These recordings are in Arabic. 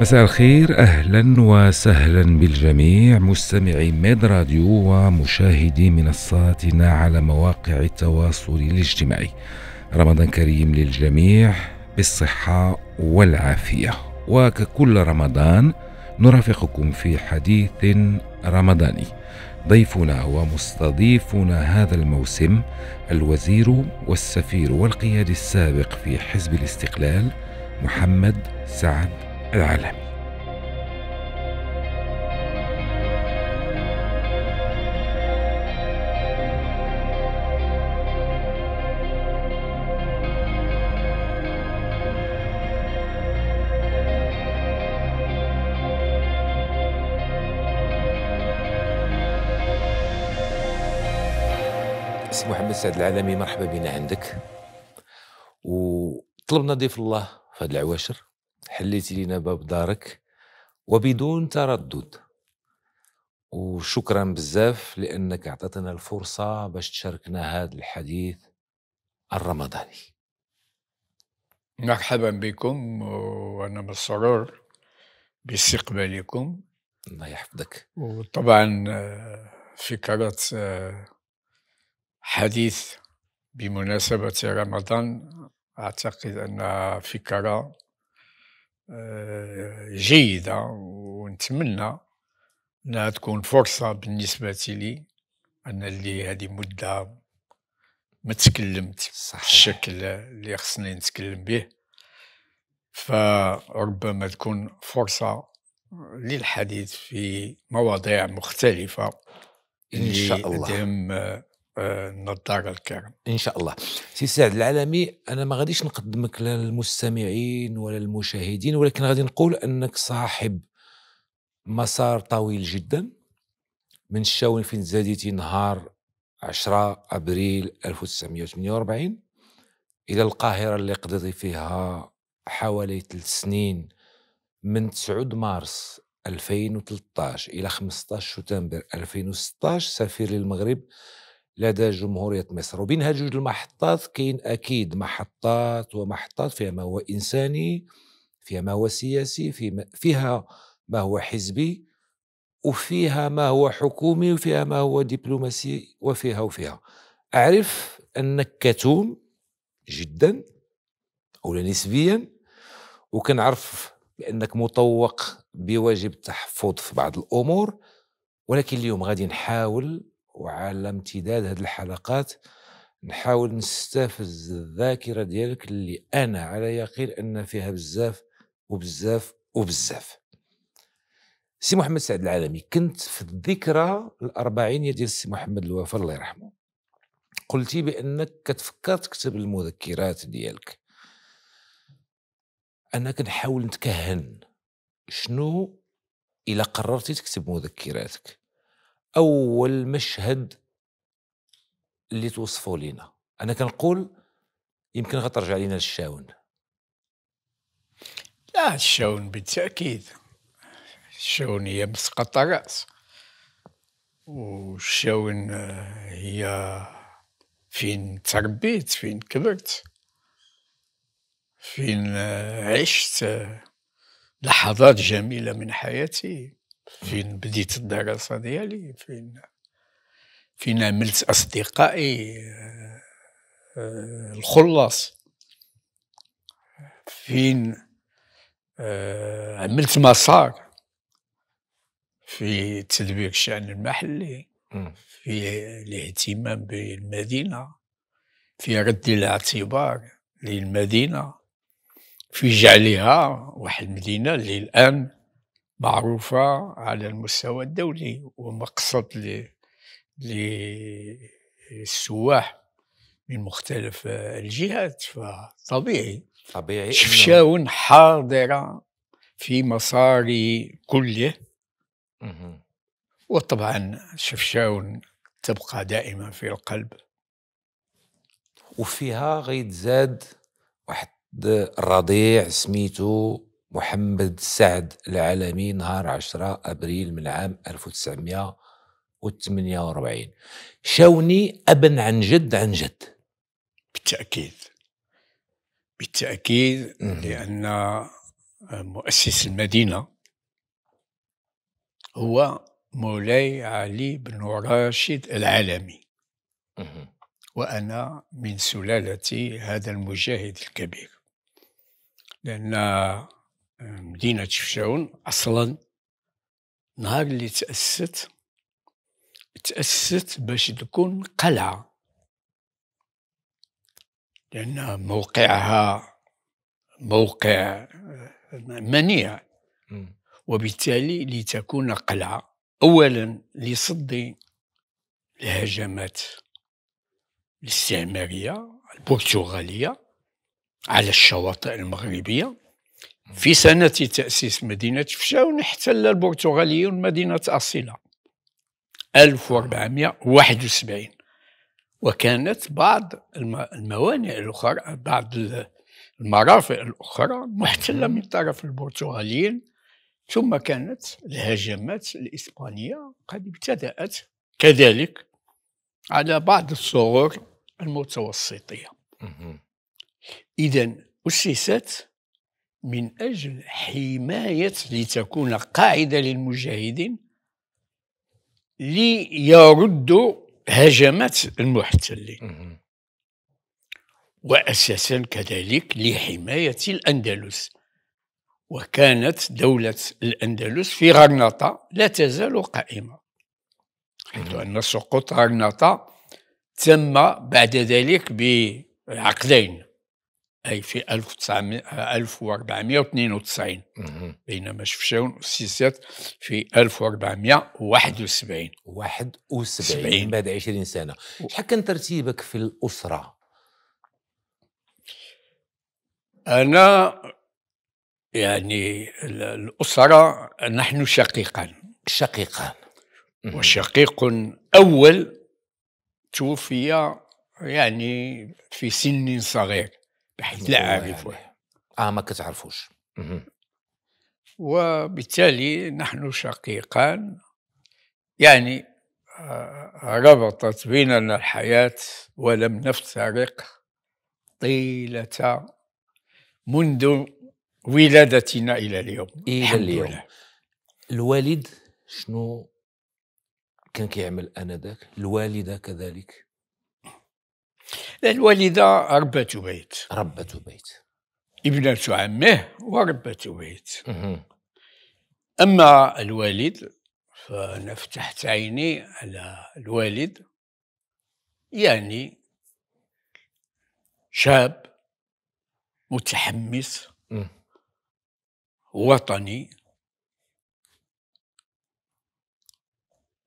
مساء الخير اهلا وسهلا بالجميع مستمعي ميد راديو ومشاهدي منصاتنا على مواقع التواصل الاجتماعي رمضان كريم للجميع بالصحه والعافيه وككل رمضان نرافقكم في حديث رمضاني ضيفنا ومستضيفنا هذا الموسم الوزير والسفير والقيادي السابق في حزب الاستقلال محمد سعد العالمي سي محمد سعد العالمي مرحبا بنا عندك وطلبنا ضيف الله في هذه العواشر حليتي لنا باب دارك وبدون تردد وشكرا بزاف لانك اعطيتنا الفرصه باش تشاركنا هذا الحديث الرمضاني مرحبا بكم وانا مسرور باستقبالكم الله يحفظك وطبعا آه، فكره آه، حديث بمناسبه رمضان اعتقد انها فكره آه، جيدة ونتمنى أنها تكون فرصة بالنسبة لي أنا اللي هذه مدة ما تكلمت بالشكل اللي خصني نتكلم به فربما تكون فرصة للحديث في مواضيع مختلفة إن شاء الله آه، نضاق الكرم ان شاء الله سي سعد العالمي انا ما غاديش نقدمك لا للمستمعين ولا للمشاهدين ولكن غادي نقول انك صاحب مسار طويل جدا من الشاون فين تزاديتي نهار 10 ابريل 1948 الى القاهره اللي قضيتي فيها حوالي ثلاث سنين من 9 مارس 2013 الى 15 شتنبر 2016 سفير للمغرب لدى جمهورية مصر وبين هذه جوج المحطات كاين أكيد محطات ومحطات فيها ما هو إنساني فيها ما هو سياسي فيها ما هو حزبي وفيها ما هو حكومي وفيها ما هو دبلوماسي وفيها وفيها أعرف أنك كتوم جدا أو نسبيا وكنعرف بأنك مطوق بواجب التحفظ في بعض الأمور ولكن اليوم غادي نحاول وعلى امتداد هذه الحلقات نحاول نستفز الذاكرة ديالك اللي أنا على يقين أن فيها بزاف وبزاف وبزاف سي محمد سعد العالمي كنت في الذكرى الأربعينية ديال سي محمد الوفا الله يرحمه قلتي بأنك كتفكر تكتب المذكرات ديالك أنا كنحاول نتكهن شنو إلا قررتي تكتب مذكراتك اول مشهد اللي توصفوا لينا انا كنقول يمكن غترجع لينا للشاون لا الشاون بالتاكيد الشاون هي مسقط راس والشاون آه، هي فين تربيت فين كبرت فين آه، عشت آه، لحظات جميلة من حياتي فين بديت الدراسة ديالي فين فين عملت أصدقائي آه، الخلاص فين آه، عملت مسار في تدبير الشأن المحلي في الاهتمام بالمدينة في رد الاعتبار للمدينة في جعلها واحد المدينة اللي الآن معروفة على المستوى الدولي ومقصد للسواح من مختلف الجهات فطبيعي طبيعي شفشاون حاضرة في مساري كله وطبعا شفشاون تبقى دائما في القلب وفيها غيتزاد واحد الرضيع سميتو محمد سعد العالمي نهار 10 أبريل من عام 1948 شاوني ابن عن جد عن جد بالتأكيد بالتأكيد لأن آه، مؤسس المدينة هو مولاي علي بن راشد العالمي وأنا من سلالة هذا المجاهد الكبير لأن مدينة شفشاون أصلا نهار اللي تأسست تأسست باش تكون قلعة لأن موقعها موقع آه، منيع وبالتالي لتكون قلعة أولا لصد الهجمات الاستعمارية البرتغالية على الشواطئ المغربية في سنة تأسيس مدينة فشاون احتل البرتغاليون مدينة أصيلة 1471 وكانت بعض الموانئ الأخرى بعض المرافق الأخرى محتلة من طرف البرتغاليين ثم كانت الهجمات الإسبانية قد ابتدأت كذلك على بعض الثغور المتوسطية إذا أسست من أجل حماية لتكون قاعدة للمجاهدين ليردوا هجمات المحتلين وأساسا كذلك لحماية الأندلس وكانت دولة الأندلس في غرناطة لا تزال قائمة حيث أن سقوط غرناطة تم بعد ذلك بعقدين أي في 1492 بينما شفشاون أسست في 1471 71 بعد 20 سنة شحال كان ترتيبك في الأسرة؟ أنا يعني الأسرة نحن شقيقان شقيقان وشقيق أول توفي يعني في سن صغير بحيث لا أعرفه يعني. آه ما كتعرفوش وبالتالي نحن شقيقان يعني آه، ربطت بيننا الحياة ولم نفترق طيلة منذ ولادتنا إلى اليوم إلى اليوم لله. الوالد شنو كان كيعمل انذاك الوالده كذلك الوالدة ربة بيت ربة بيت ابنة عمه وربة بيت أما الوالد فأنا فتحت عيني على الوالد يعني شاب متحمس وطني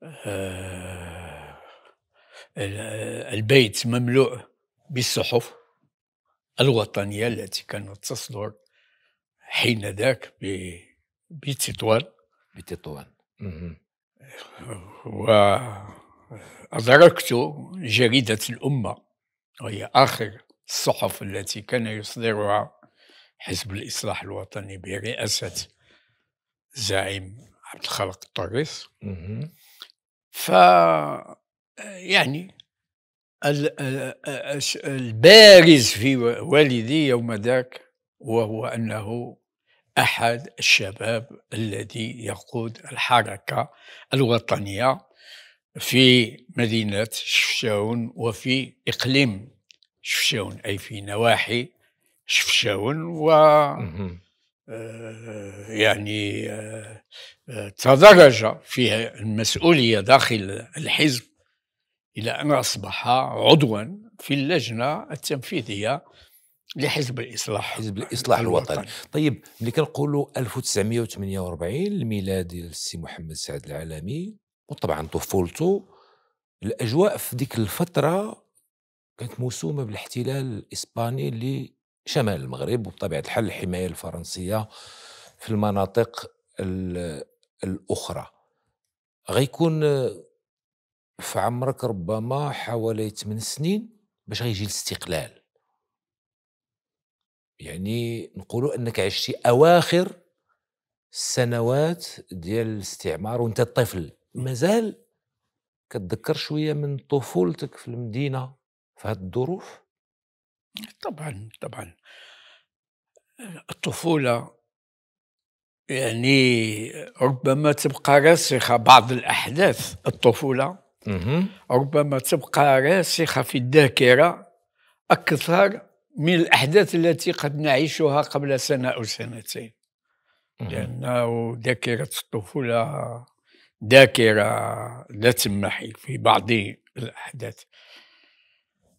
آه البيت مملوء بالصحف الوطنية التي كانت تصدر حين ذاك بتطوان بتطوان وأدركت جريدة الأمة وهي آخر الصحف التي كان يصدرها حزب الإصلاح الوطني برئاسة الزعيم عبد الخالق الطريس ف يعني البارز في والدي يوم ذاك وهو أنه أحد الشباب الذي يقود الحركة الوطنية في مدينة شفشاون وفي إقليم شفشاون أي في نواحي شفشاون و آه، يعني آه، آه، تدرج في المسؤولية داخل الحزب إلى أن أصبح عضوا في اللجنة التنفيذية لحزب الاصلاح حزب الاصلاح الوطني, الوطني. طيب ملي كنقولوا 1948 الميلاد ديال السي محمد سعد العالمي وطبعا طفولته الاجواء في ديك الفتره كانت موسومه بالاحتلال الاسباني لشمال المغرب وبطبيعه الحال الحمايه الفرنسيه في المناطق الاخرى غيكون في عمرك ربما حوالي 8 سنين باش غيجي الاستقلال يعني نقولوا انك عشتي اواخر السنوات ديال الاستعمار وانت طفل مازال كتذكر شويه من طفولتك في المدينه في هذه الظروف طبعا طبعا الطفوله يعني ربما تبقى راسخه بعض الاحداث الطفوله ربما تبقى راسخة في الذاكرة أكثر من الأحداث التي قد نعيشها قبل سنة أو سنتين لأنه ذاكرة الطفولة ذاكرة لا تمحي في بعض الأحداث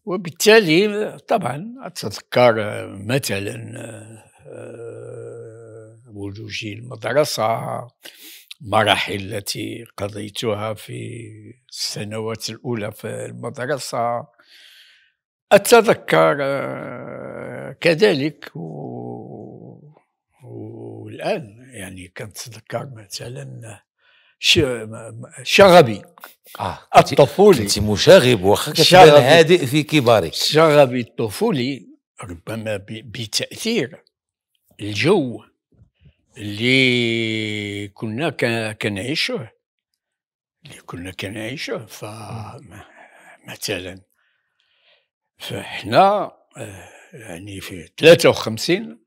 وبالتالي طبعا أتذكر مثلا آه، آه، وجوجي المدرسة المراحل التي قضيتها في السنوات الأولى في المدرسة أتذكر آه، كذلك والآن يعني كنتذكر مثلا شغبي آه. الطفولي كنت مشاغب وخكت هادئ في كبارك شغبي الطفولي ربما بتأثير الجو اللي كنا كنعيشوه اللي كنا كنعيشوه فمثلا فاحنا آه، يعني في 53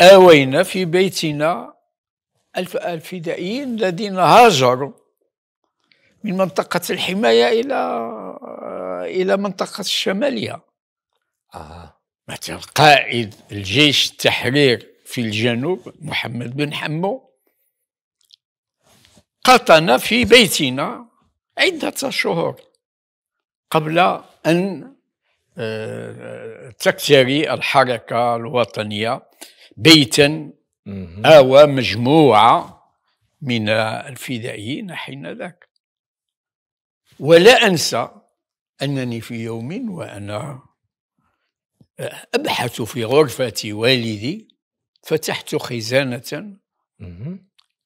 اوينا في بيتنا الفدائيين الذين هاجروا من منطقة الحماية إلى آه، إلى منطقة الشمالية آه. مثلا قائد الجيش التحرير في الجنوب محمد بن حمو قطن في بيتنا عدة شهور قبل أن آه، تكتري الحركة الوطنية بيتا أو مجموعة من الفدائيين حين ذاك ولا أنسى أنني في يوم وأنا آه، أبحث في غرفة والدي فتحت خزانة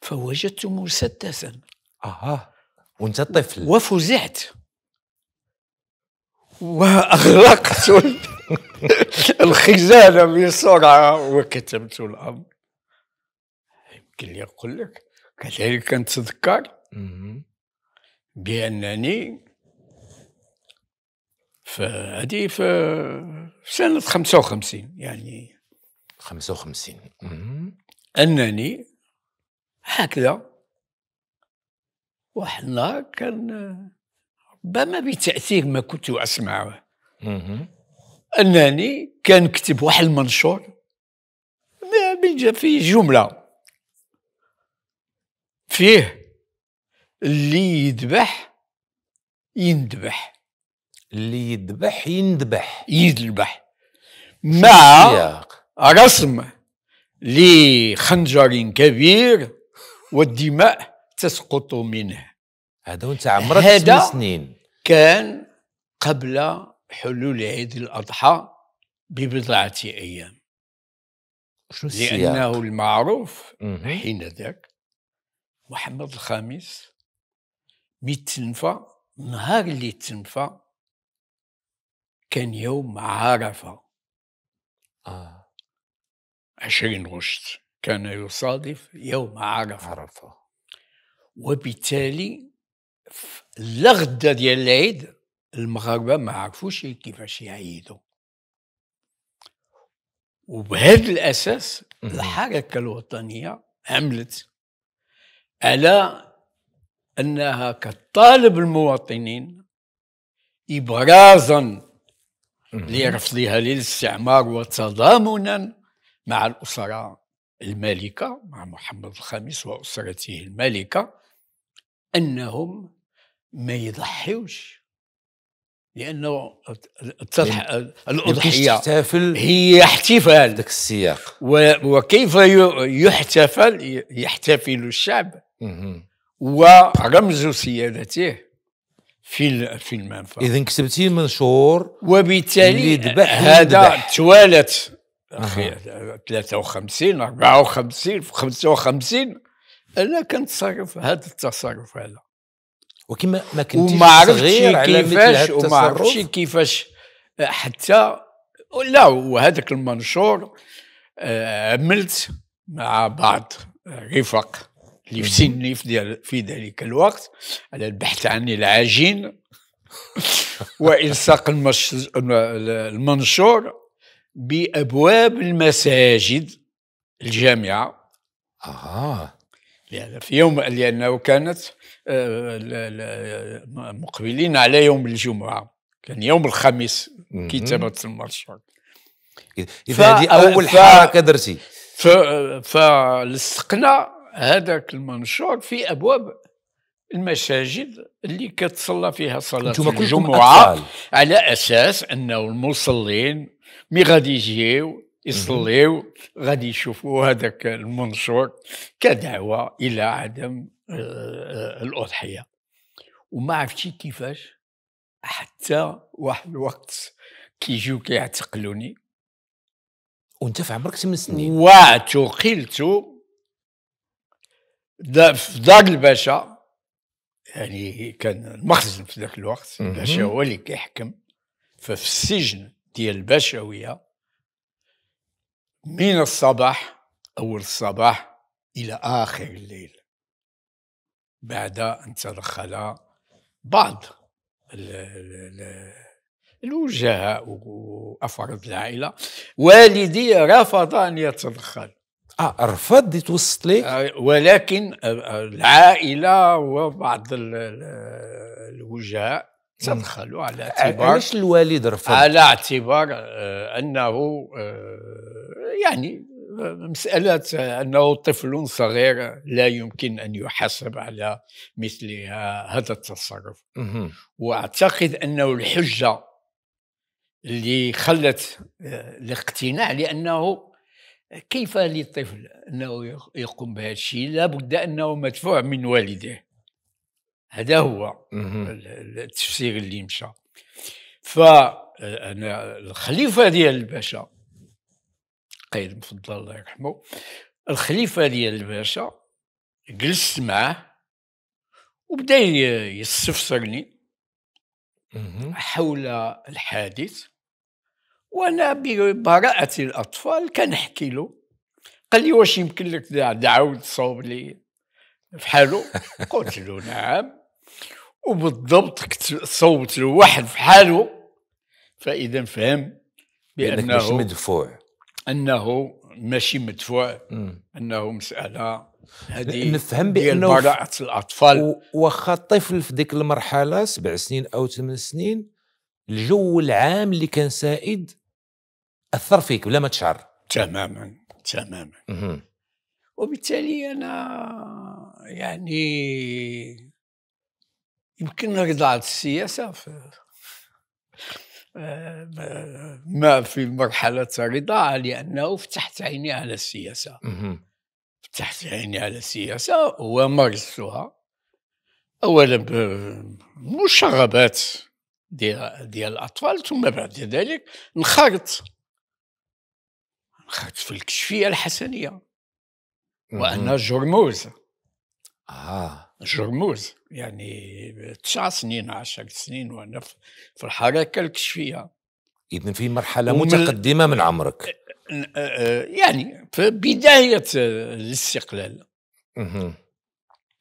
فوجدت مسدسا اها وانت طفل وفزعت واغلقت الخزانه بسرعه وكتبت الامر يمكن لي اقول لك كذلك نتذكر بانني فهذه في سنه 55 يعني 55 انني هكذا واحد النهار كان ربما بتاثير ما كنت اسمعه انني كنكتب واحد المنشور في جمله فيه اللي يذبح يندبح اللي يذبح يندبح يذبح مع رسم لخنجر كبير والدماء تسقط منه هذا وانت عمرك هذا سنين كان قبل حلول عيد الأضحى ببضعة أيام شو لأنه المعروف حين ذاك محمد الخامس متنفى تنفى نهار اللي تنفى كان يوم عرفة آه. 20 رشد كان يصادف يوم عرفة عرفة وبالتالي لغدة ديال العيد المغاربة ما عرفوش كيفاش يعيدوا وبهذا الأساس الحركة الوطنية عملت على أنها كطالب المواطنين إبرازا لرفضها للاستعمار وتضامنا مع الأسرة المالكة مع محمد الخامس وأسرته المالكة أنهم ما يضحيوش لانه التضح... الاضحيه تحتفل هي احتفال ذاك السياق و... وكيف يحتفل يحتفل الشعب ورمز سيادته في في المنفى اذا كتبتي منشور وبالتالي هذا توالت اخي 53 54 55 انا كنتصرف هذا التصرف هذا وكما ما كنتش وما عرفتش كيفاش وما عرفتش كيفاش حتى لا وهذاك المنشور آه، عملت مع بعض رفق اللي في سني في ذلك الوقت على البحث عن العجين والصاق المنشور بابواب المساجد الجامعه اه لان في يوم لانه كانت آه، مقبلين على يوم الجمعه كان يوم الخميس كتابه المرشد اذا هذه اول حركه درتي فلصقنا هذاك المنشور في ابواب المساجد اللي كتصلى فيها صلاه الجمعه على اساس انه المصلين مي غادي يجيو يصليو غادي يشوفوا هذاك المنشور كدعوه الى عدم آه، آه، الاضحيه وما عرفتش كيفاش حتى واحد الوقت كيجيو كيعتقلوني وانت في عمرك 8 سنين واعتقلت في دار الباشا يعني كان المخزن في ذاك الوقت الباشا هو اللي كيحكم ففي السجن ديال البشوية من الصباح أول الصباح إلى آخر الليل بعد أن تدخل بعض الوجهاء وأفراد العائلة والدي رفض أن يتدخل اه رفض يتوسط لك آه، ولكن آه، آه، العائله وبعض الوجهاء تدخلوا على اعتبار علاش الوالد رفض؟ على اعتبار آه، انه آه، يعني آه، مسألة أنه طفل صغير لا يمكن أن يحاسب على مثل هذا التصرف وأعتقد أنه الحجة اللي خلت الاقتناع لأنه كيف للطفل أنه يقوم بهذا الشيء لابد أنه مدفوع من والده هذا هو التفسير اللي مشى فانا الخليفه ديال الباشا قيد مفضل الله يرحمه الخليفه ديال الباشا جلست معاه وبدا يستفسرني حول الحادث وانا ببراءه الاطفال كنحكي له قال لي واش يمكن لك دعوة تصاوب لي في حاله قلت له نعم وبالضبط صوت لواحد في حاله فاذا فهم بانه مش مدفوع انه ماشي مدفوع مم. انه مساله هذه نفهم بانه براءه الاطفال واخا الطفل في ديك المرحله سبع سنين او ثمان سنين الجو العام اللي كان سائد اثر فيك بلا ما تشعر تماما تماما مم. وبالتالي انا يعني يمكن رضعت السياسة في آه، ما في مرحلة الرضاعة لأنه فتحت عيني على السياسة فتحت عيني على السياسة ومارستها أولا بمشاغبات ديال ديال الأطفال ثم بعد ذلك انخرط انخرط في الكشفية الحسنية وأنا جرموز آه جرموز يعني تسع سنين عشر سنين وانا في الحركه الكشفيه اذا في مرحله ومن متقدمه من عمرك يعني في بدايه الاستقلال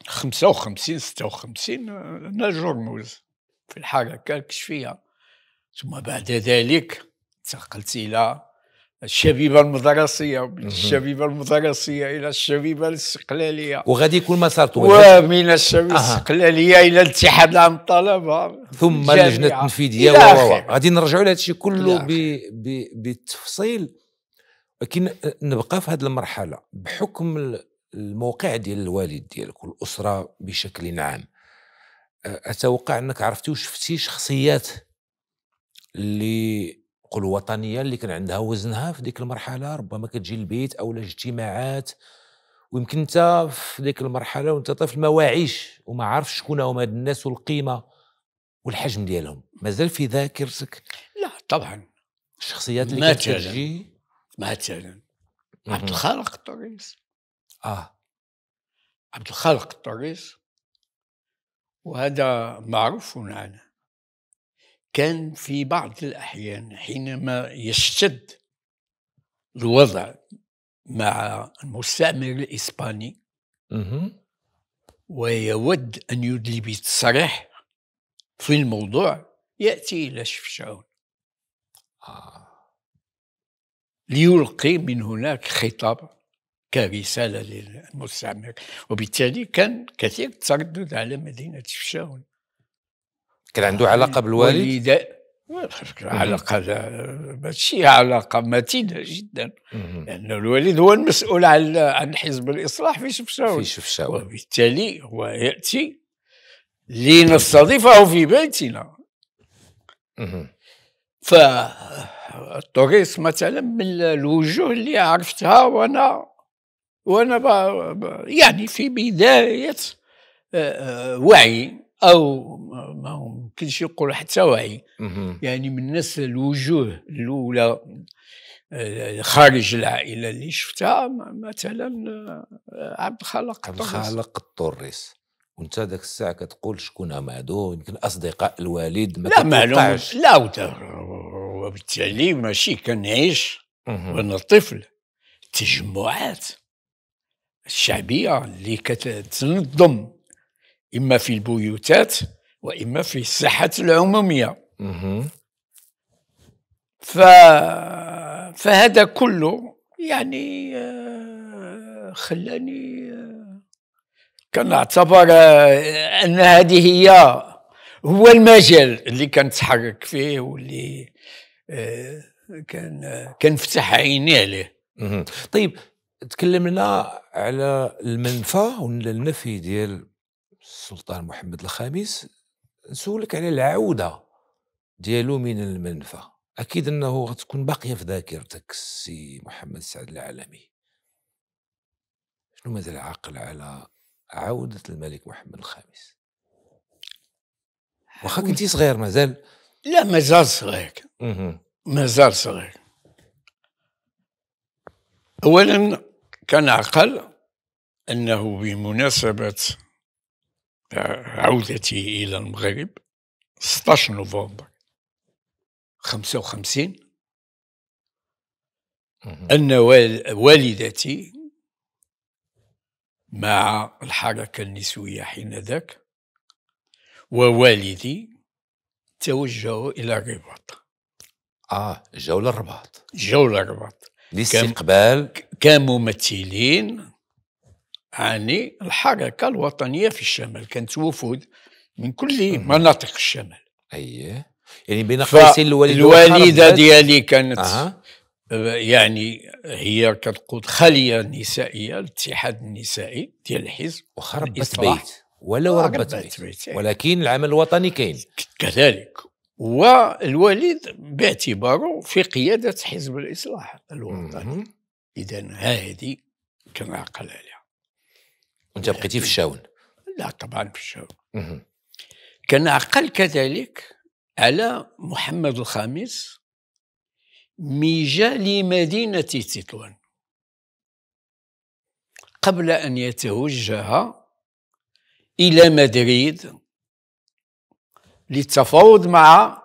55 56 انا جرموز في الحركه الكشفيه ثم بعد ذلك انتقلت الى الشبيبه المدرسيه من الشبيبه المدرسيه الى الشبيبه الاستقلاليه وغادي يكون مسار طويل ومن الشبيبه الاستقلاليه الى الاتحاد العام الطلبه ثم اللجنه التنفيذيه و غادي نرجعوا لهذا الشيء كله ب... ب... بالتفصيل ولكن نبقى في هذه المرحله بحكم الموقع ديال الوالد ديالك والاسره بشكل عام اتوقع انك عرفتي وشفتي شخصيات اللي قول وطنيه اللي كان عندها وزنها في ديك المرحله ربما كتجي البيت او الاجتماعات ويمكن انت في ديك المرحله وانت طفل ما واعيش وما عارفش شكون هما هاد الناس والقيمه والحجم ديالهم مازال في ذاكرتك لا طبعا الشخصيات اللي كانت تجي مثلا عبد الخالق الطريس اه عبد الخالق الطريس وهذا معروف عنه كان في بعض الأحيان حينما يشتد الوضع مع المستعمر الإسباني ويود أن يدلي بتصريح في الموضوع يأتي إلى شفشاون آه. ليلقي من هناك خطاب كرسالة للمستعمر وبالتالي كان كثير تردد على مدينة شفشاون كان عنده علاقه بالوالد؟ علاقة ماشي علاقة متينة جدا لأن يعني الوالد هو المسؤول عن عن حزب الإصلاح في شفشاوي في شفشاوي وبالتالي هو يأتي لنستضيفه في بيتنا فالتوريس مثلا من الوجوه اللي عرفتها وأنا وأنا يعني في بداية آه، آه، وعي أو كل شيء يقول حتى وعي يعني من الناس الوجوه الاولى آه، خارج العائله اللي شفتها مثلا آه، عبد الخالق عبد الخالق الطريس وانت ذاك الساعه كتقول شكون هما هادو يمكن اصدقاء الوالد ما لا معلوم لا وبالتالي ماشي كنعيش وانا طفل التجمعات الشعبيه اللي كتنظم اما في البيوتات وإما في الصحة العمومية ف... فهذا كله يعني آه، خلاني آه، كنعتبر آه، أن هذه هي هو المجال اللي كنتحرك فيه واللي كان كنفتح عيني عليه طيب تكلمنا على المنفى ولا النفي ديال السلطان محمد الخامس نسولك على العوده ديالو من المنفى اكيد انه غتكون باقيه في ذاكرتك السي محمد سعد العالمي شنو مازال عاقل على عوده الملك محمد الخامس واخا كنتي صغير مازال لا مازال صغير مازال صغير اولا كان عقل انه بمناسبه عودتي إلى المغرب 16 نوفمبر 55 أن والدتي مع الحركة النسوية حين ذاك ووالدي توجهوا إلى الرباط آه جولة الرباط جولة الرباط لاستقبال كممثلين يعني الحركة الوطنية في الشمال كانت وفود من كل مناطق الشمال أيه يعني بين قوسين الوالدة الوالدة ديالي كانت أه. يعني هي كتقود خلية نسائية الاتحاد النسائي ديال الحزب وخربت بيت ولا ربت بيت, بيت. يعني. ولكن العمل الوطني كاين كذلك والوالد باعتباره في قيادة حزب الإصلاح الوطني إذا هذه كنعقل عليها وانت بقيتي في الشاون لا طبعا في الشاون كان أقل كذلك على محمد الخامس ميجا لمدينة تطوان قبل أن يتوجه إلى مدريد للتفاوض مع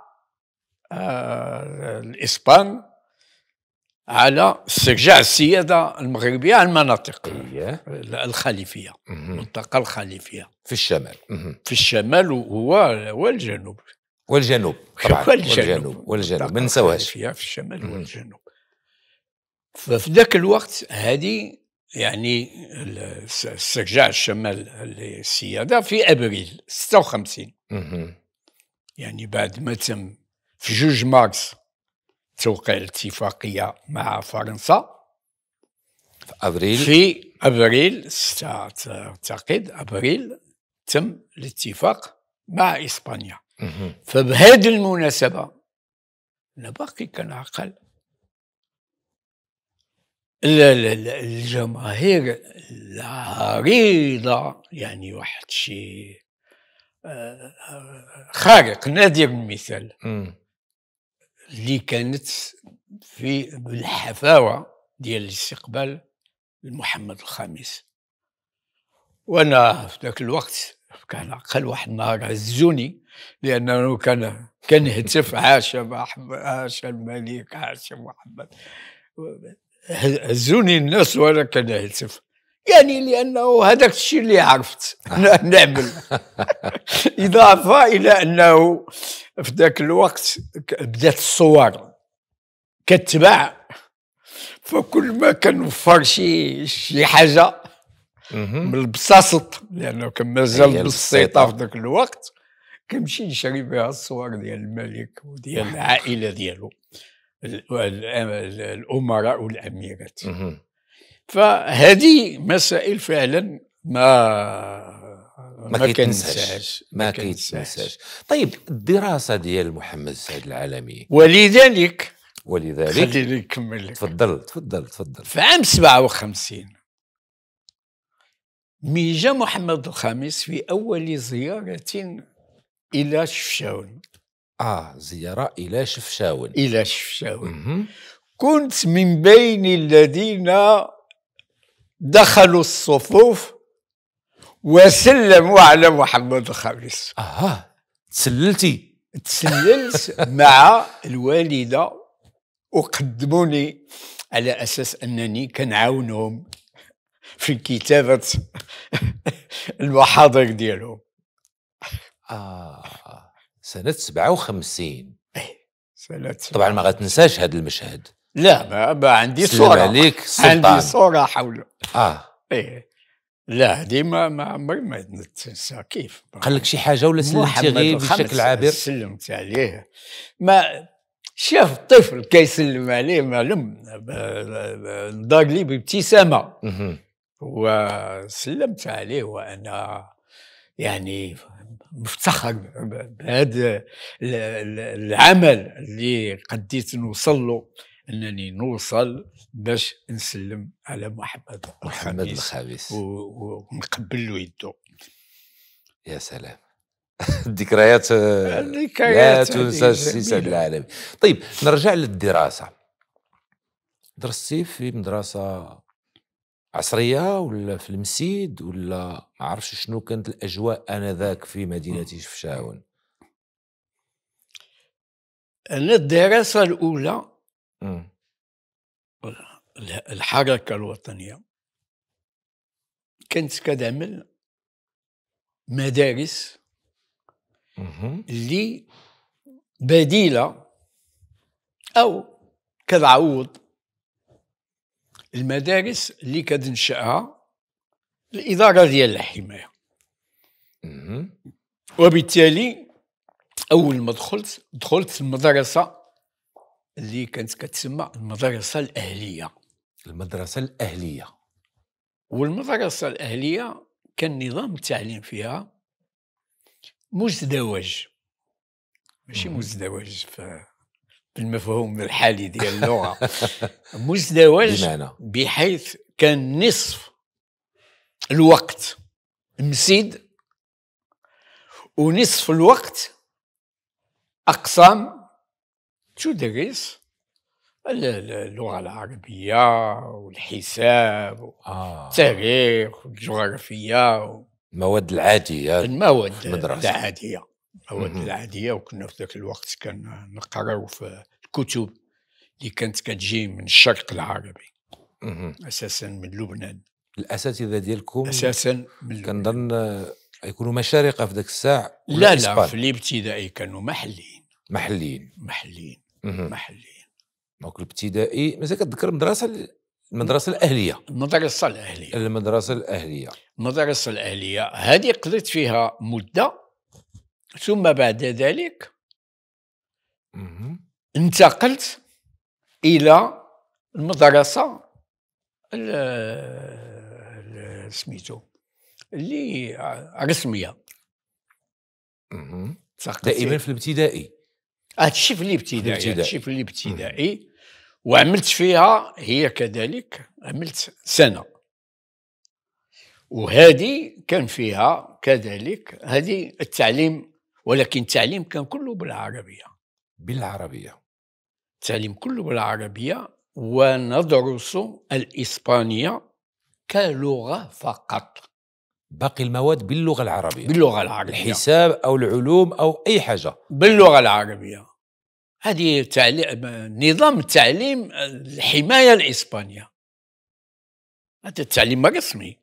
آه، الإسبان على استرجاع السياده المغربيه المناطق الخليفيه المنطقه الخليفيه في الشمال في الشمال هو والجنوب والجنوب طبعا والجنوب والجنوب ما نساوهاش في الشمال والجنوب ففي ذاك الوقت هذه يعني استرجاع الشمال للسياده في ابريل 56 يعني بعد ما تم في جوج مارس توقع اتفاقيه مع فرنسا في ابريل في ابريل أعتقد ابريل تم الاتفاق مع اسبانيا فبهذه المناسبه انا باقي كنعقل الجماهير العريضه يعني واحد شيء آه، آه، خارق نادر المثال اللي كانت في الحفاوه ديال الاستقبال لمحمد الخامس وانا في ذاك الوقت كان اقل واحد النهار عزوني لانه كان كنهتف عاش محمد عاش الملك عاش محمد هزوني الناس وانا كنهتف يعني لانه هذاك الشيء اللي عرفت نعمل اضافه الى انه في ذاك الوقت بدات الصور كتباع فكل ما كنوفر شي شي حاجه من البساط لانه كان مازال بالسيطه في ذاك الوقت كنمشي نشري بها الصور ديال الملك وديال العائله ديالو الامراء والاميرات فهذه مسائل فعلا ما ما كيتنساش ما كيتنساش طيب الدراسه ديال محمد السيد العالمي ولذلك ولذلك خليني نكمل لك تفضل تفضل تفضل في عام 57 مي جا محمد الخامس في اول زياره الى شفشاون اه زياره الى شفشاون الى شفشاون كنت من بين الذين دخلوا الصفوف وسلموا على محمد الخامس اها تسللتي تسللت مع الوالده وقدموني على اساس انني كنعاونهم في كتابه المحاضر ديالهم اه سنه 57 إيه، سنه طبعا ما غتنساش هذا المشهد لا ما, ما عندي صوره عليك سلطان. عندي صوره حوله اه ايه لا هذه ما ما عمري ما تنسى كيف قال لك شي حاجه ولا سلمتي غير بشكل عابر سلمت عليه ما شاف الطفل كيسلم عليه معلم دار لي بابتسامه وسلمت عليه وانا يعني مفتخر بهذا العمل اللي قديت نوصل له انني نوصل باش نسلم على محمد محمد الخامس ونقبل له يده يا سلام الذكريات آه، لا تنسى السيسه العالمي طيب نرجع للدراسه درستي في مدرسه عصريه ولا في المسيد ولا ما عرفش شنو كانت الاجواء انذاك في مدينه شفشاون انا الدراسه الاولى الحركة الوطنية كانت كتعمل مدارس اللي بديلة أو كتعوض المدارس اللي كتنشأها الإدارة ديال الحماية وبالتالي أول ما دخلت دخلت المدرسة اللي كانت كتسمى المدرسه الاهليه المدرسه الاهليه والمدرسه الاهليه كان نظام التعليم فيها مزدوج ماشي مزدوج في بالمفهوم الحالي ديال اللغه مزدوج بحيث كان نصف الوقت مسيد ونصف الوقت اقسام تدرس اللغه العربيه والحساب والتاريخ آه. والجغرافيه المواد العاديه المواد المدرسة. العاديه المواد العاديه وكنا في ذاك الوقت كان نقراو في الكتب اللي كانت كتجي من الشرق العربي مم. اساسا من لبنان الاساتذه ديالكم اساسا من كنظن يكونوا مشارقه في ذاك الساعه لا لا في الابتدائي كانوا محليين محليين محليين محليا دونك الابتدائي مازال كتذكر المدرسه المدرسه الاهليه المدرسه الاهليه المدرسه الاهليه المدرسه الاهليه هذه قضيت فيها مده ثم بعد ذلك انتقلت الى المدرسه سميتو اللي آه، رسميه دائما في الابتدائي هادشي في الابتدائي هادشي في الابتدائي وعملت فيها هي كذلك عملت سنه وهذه كان فيها كذلك هذه التعليم ولكن التعليم كان كله بالعربيه بالعربيه التعليم كله بالعربيه وندرس الاسبانيه كلغه فقط باقي المواد باللغه العربيه باللغه العربيه الحساب او العلوم او اي حاجه باللغه العربيه هذه تعلي... نظام التعليم الحمايه الإسبانية هذا التعليم رسمي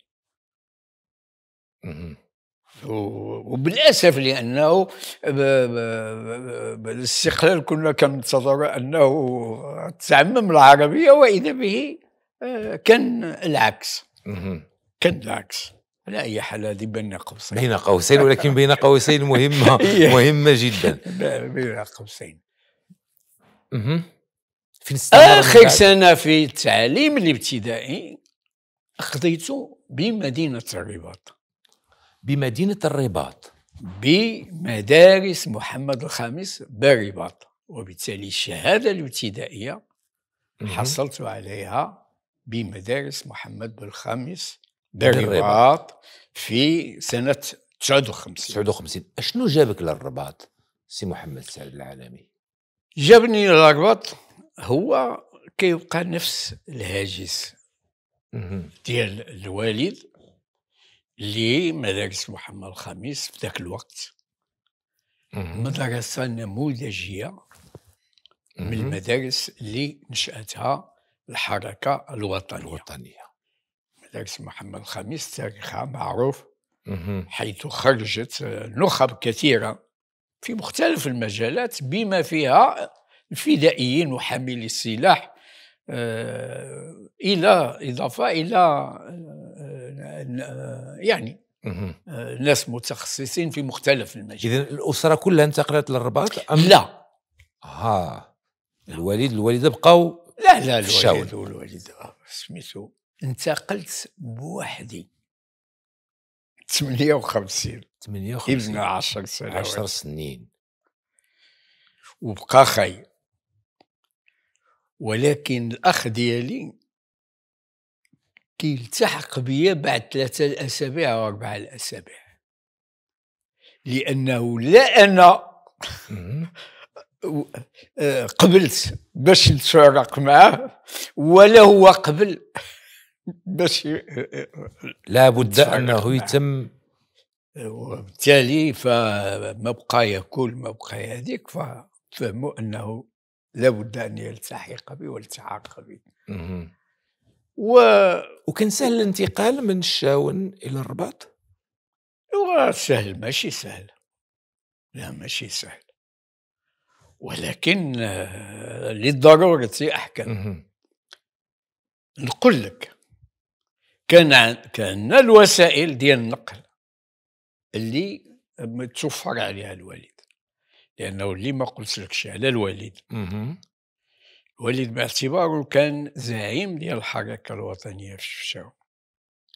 وبالاسف لانه بالاستقلال كنا كننتظر انه تعمم العربيه واذا به آه، كان العكس كان العكس على اي حال هذه بين قوسين بين قوسين ولكن بين قوسين مهمه مهمه جدا بين قوسين فين آه، اخر سنه في التعليم الابتدائي قضيت بمدينه الرباط بمدينه الرباط بمدارس محمد الخامس بالرباط وبالتالي الشهاده الابتدائيه حصلت عليها بمدارس محمد بالخامس بالرباط في سنه 59 59 شنو جابك للرباط سي محمد سعد العالمي جابني للرباط هو كيبقى نفس الهاجس ديال الوالد لمدارس محمد الخامس في ذاك الوقت مدرسة نموذجية من المدارس اللي نشأتها الحركة الوطنية الوطنية تاريخ محمد الخامس تاريخها معروف حيث خرجت نخب كثيرة في مختلف المجالات بما فيها الفدائيين وحاملي السلاح آه، إلى إضافة إلى آه، آه، يعني ناس متخصصين في مختلف المجالات إذا الأسرة كلها انتقلت للرباط أم لا ها الوالد الوالدة بقوا لا لا الوالد والوالدة سميتو انتقلت بوحدي 58 58 ابن 10 سنوات 10 سنين وبقى خي ولكن الاخ ديالي كيلتحق بيا بعد ثلاثة الأسابيع أو أربعة الأسابيع لأنه لا أنا آه، قبلت باش نتفرق معاه ولا هو قبل باش لابد انه يتم وبالتالي فما بقى ياكل ما بقى هذيك ففهموا انه لابد ان يلتحق بي والتحق بي و... وكان سهل الانتقال من الشاون الى الرباط سهل ماشي سهل لا ماشي سهل ولكن آه، للضرورة أحكم نقول لك كان كان الوسائل ديال النقل اللي متوفر عليها الوالد لانه اللي ما قلتلكش على الوالد الوالد باعتباره كان زعيم ديال الحركه الوطنيه في الشفشاو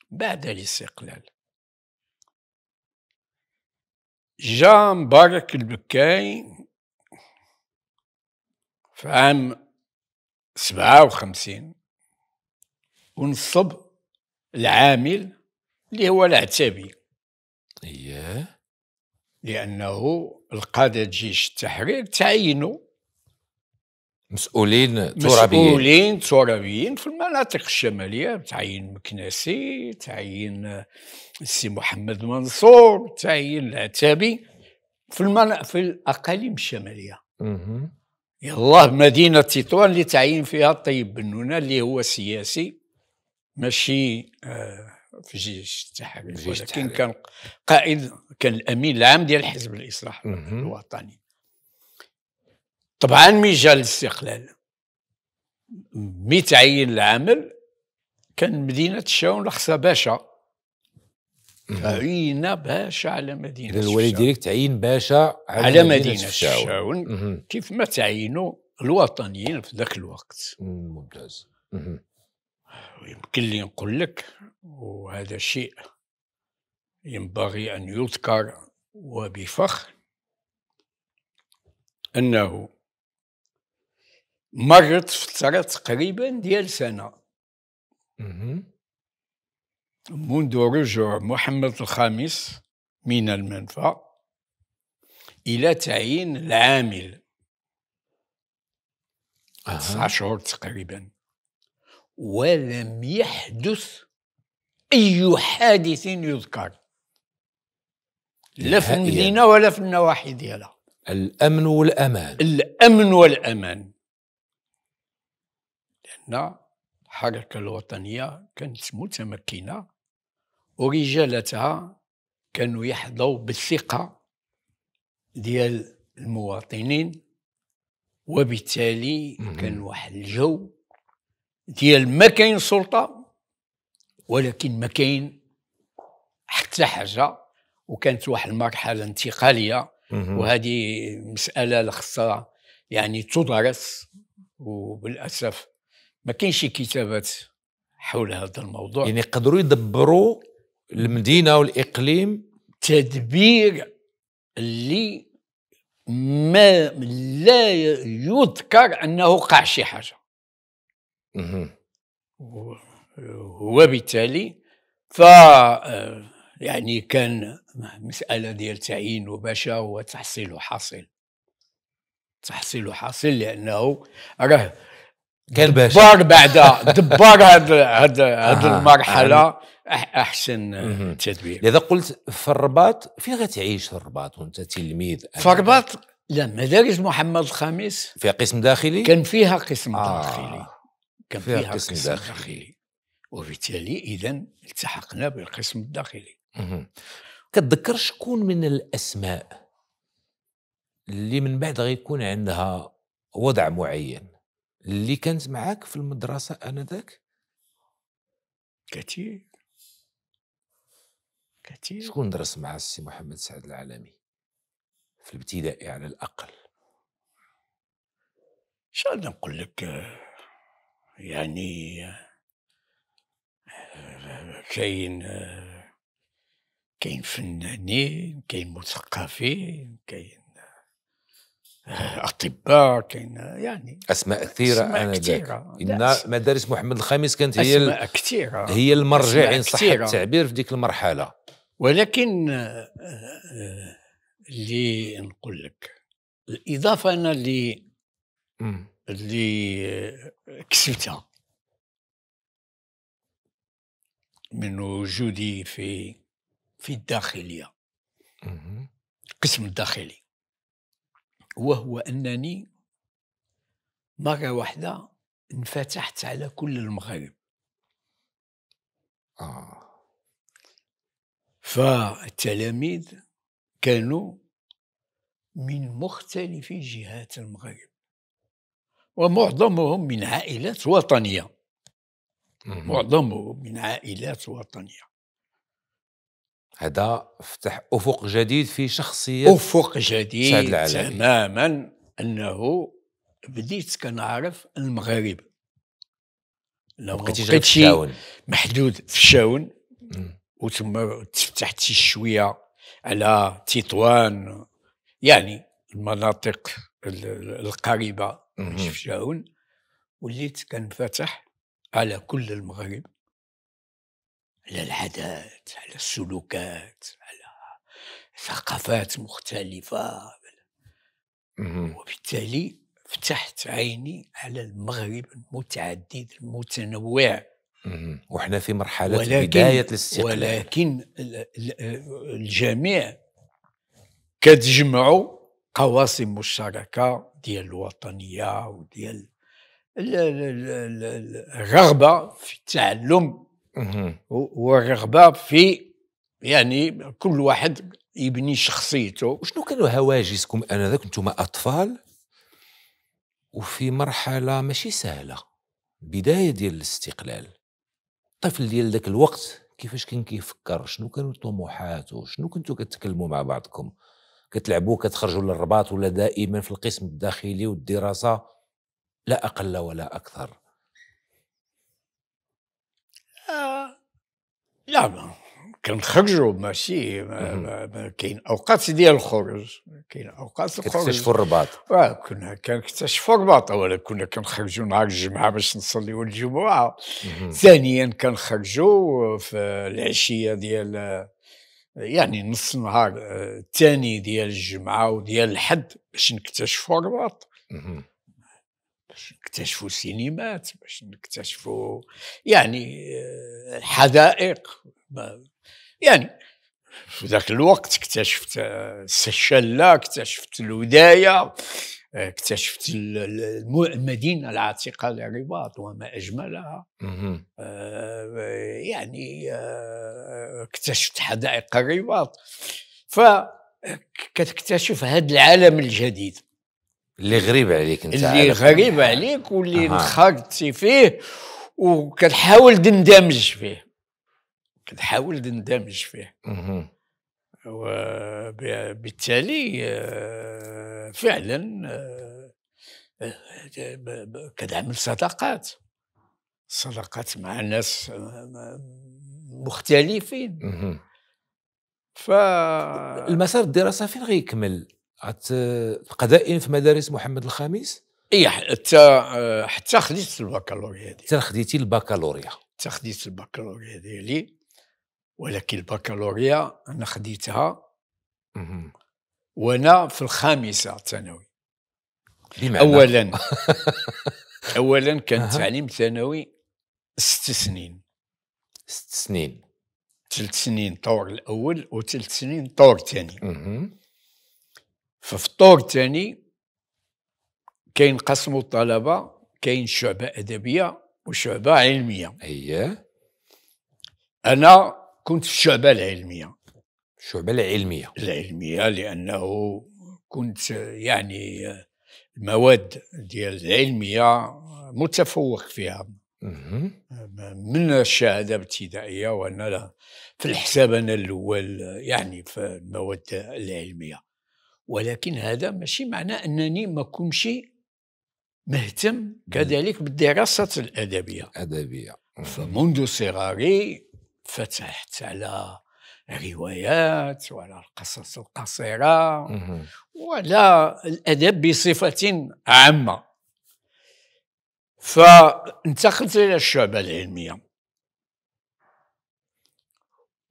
بعد الاستقلال جا مبارك البكاي في عام سبعة وخمسين ونصب العامل اللي هو العتابي اياه لانه القاده جيش التحرير تعينوا مسؤولين ترابيين مسؤولين ترابيين في المناطق الشماليه تعين مكناسي تعين السي محمد منصور تعين العتابي في المنا... في الاقاليم الشماليه اها يلا مدينه تطوان اللي تعين فيها الطيب بنونه اللي هو سياسي ماشي آه، في جيش التحالف ولكن كان قائد كان الامين العام ديال حزب الاصلاح الوطني طبعا مي جا الاستقلال مي تعين العمل كان مدينه الشاون لخصها باشا عين باشا على مدينه الشاون الوالد ديالك تعين باشا على, على مدينه, مدينة الشاون كيف ما تعينوا الوطنيين في ذاك الوقت ممتاز يمكن لي نقول لك وهذا شيء ينبغي أن يذكر وبفخر أنه مرت فترة تقريبا ديال سنة منذ رجوع محمد الخامس من المنفى إلى تعيين العامل تسعة أه. شهور تقريبا ولم يحدث أي حادث يذكر لا في المدينة ولا في النواحي ديالها الأمن والأمان الأمن والأمان لأن الحركة الوطنية كانت متمكنة ورجالتها كانوا يحظوا بالثقة ديال المواطنين وبالتالي كان واحد الجو ديال ما كاين سلطه ولكن ما كاين حتى حاجه وكانت واحد المرحله انتقاليه وهذه مساله خاصة يعني تدرس وبالاسف ما كاينش كتابات حول هذا الموضوع يعني قدروا يدبروا المدينه والاقليم تدبير اللي ما لا يذكر انه وقع شي حاجه وبالتالي ف آه، يعني كان مسألة ديال تعيين وباشا هو تحصيل حاصل تحصيل حاصل لأنه راه كان باش دبر بعد دبر هاد هاد هاد المرحله آه احسن تدبير لذا قلت في الرباط فين غتعيش في الرباط وانت تلميذ في الرباط لا مدارس محمد الخامس فيها قسم داخلي كان فيها قسم آه داخلي كان فيها, فيها قسم داخلي. داخلي وبالتالي اذا التحقنا بالقسم الداخلي كتذكر شكون من الاسماء اللي من بعد غيكون عندها وضع معين اللي كانت معاك في المدرسه انذاك كثير كثير شكون درس مع السي محمد سعد العالمي في الابتدائي على الاقل ان شاء الله نقول لك آه، يعني كاين كاين فنانين كاين مثقفين كاين اطباء كاين يعني اسماء كثيره اسماء كثيره ان مدارس محمد الخامس كانت هي اسماء كثيره هي المرجع ان صح التعبير في ديك المرحله ولكن آه، آه، آه، اللي نقول لك الاضافه انا اللي اللي كسبتها من وجودي في في الداخلية القسم الداخلي وهو أنني مرة واحدة انفتحت على كل المغرب آه. فالتلاميذ كانوا من مختلف جهات المغرب ومعظمهم من عائلات وطنية معظمهم من عائلات وطنية هذا فتح أفق جديد في شخصية أفق جديد تماما أنه بديت كنعرف المغرب ما بقيتش محدود في الشاون وثم تفتحت شوية على تطوان يعني المناطق القريبة شفشاون وليت كنفتح على كل المغرب على العادات على السلوكات على ثقافات مختلفة وبالتالي فتحت عيني على المغرب المتعدد المتنوع وحنا في مرحلة بداية الاستقلال ولكن الجميع كتجمعوا قواسم مشتركة ديال الوطنية وديال الرغبة في التعلم ورغبة في يعني كل واحد يبني شخصيته شنو كانوا هواجسكم انذاك انتم اطفال وفي مرحله ماشي سهله بدايه ديال الاستقلال الطفل ديال ذاك الوقت كيفاش كان كيفكر شنو كانوا طموحاته شنو كنتوا كتكلموا مع بعضكم كتلعبوا كتخرجوا للرباط ولا دائما في القسم الداخلي والدراسه لا اقل ولا اكثر آه، لا ما كنخرجوا ماشي ما ما ما كاين اوقات ديال الخروج كاين اوقات الخروج كنكتشفوا الرباط واه كنا كنكتشفوا الرباط اولا كنا كنخرجوا نهار الجمعه باش نصليوا الجمعه ثانيا كنخرجوا في العشيه ديال يعني نص النهار آه، الثاني ديال الجمعه وديال الحد باش نكتشفوا الرباط باش نكتشفوا السينمات باش نكتشفوا يعني آه، الحدائق يعني في ذاك الوقت اكتشفت الشله آه، اكتشفت الودايه آه، اكتشفت المدينه العتيقه للرباط وما اجملها آه، يعني آه، اكتشفت حدائق الرباط فكتكتشف هذا العالم الجديد اللي غريب عليك انت اللي غريب عليك واللي أه. انخرطتي فيه وكتحاول تندمج فيه كتحاول تندمج فيه وبالتالي فعلا آه، كنعمل صداقات صداقات مع ناس آه، مختلفين ف المسار الدراسه فين غيكمل قدائم في مدارس محمد الخامس اي حتى آه، حتى خديت البكالوريا ديالي حتى خديتي البكالوريا حتى خديت البكالوريا ديالي ولكن البكالوريا انا خديتها وانا في الخامسه ثانوي اولا اولا كان تعليم ثانوي ست سنين ست سنين ثلاث سنين طور الاول وثلاث سنين طور ثاني ففي الطور الثاني كاين قسم الطلبه كاين شعبه ادبيه وشعبه علميه هي انا كنت في الشعبه العلميه الشعبة العلمية العلمية لأنه كنت يعني المواد ديال العلمية متفوق فيها من الشهادة الابتدائية وأنا في الحساب أنا الأول يعني في المواد العلمية ولكن هذا ماشي معنى أنني ما كنتش مهتم كذلك بالدراسة الأدبية أدبية فمنذ صغري فتحت على الروايات ولا القصص القصيرة ولا الأدب بصفة عامة فانتقلت إلى الشعبة العلمية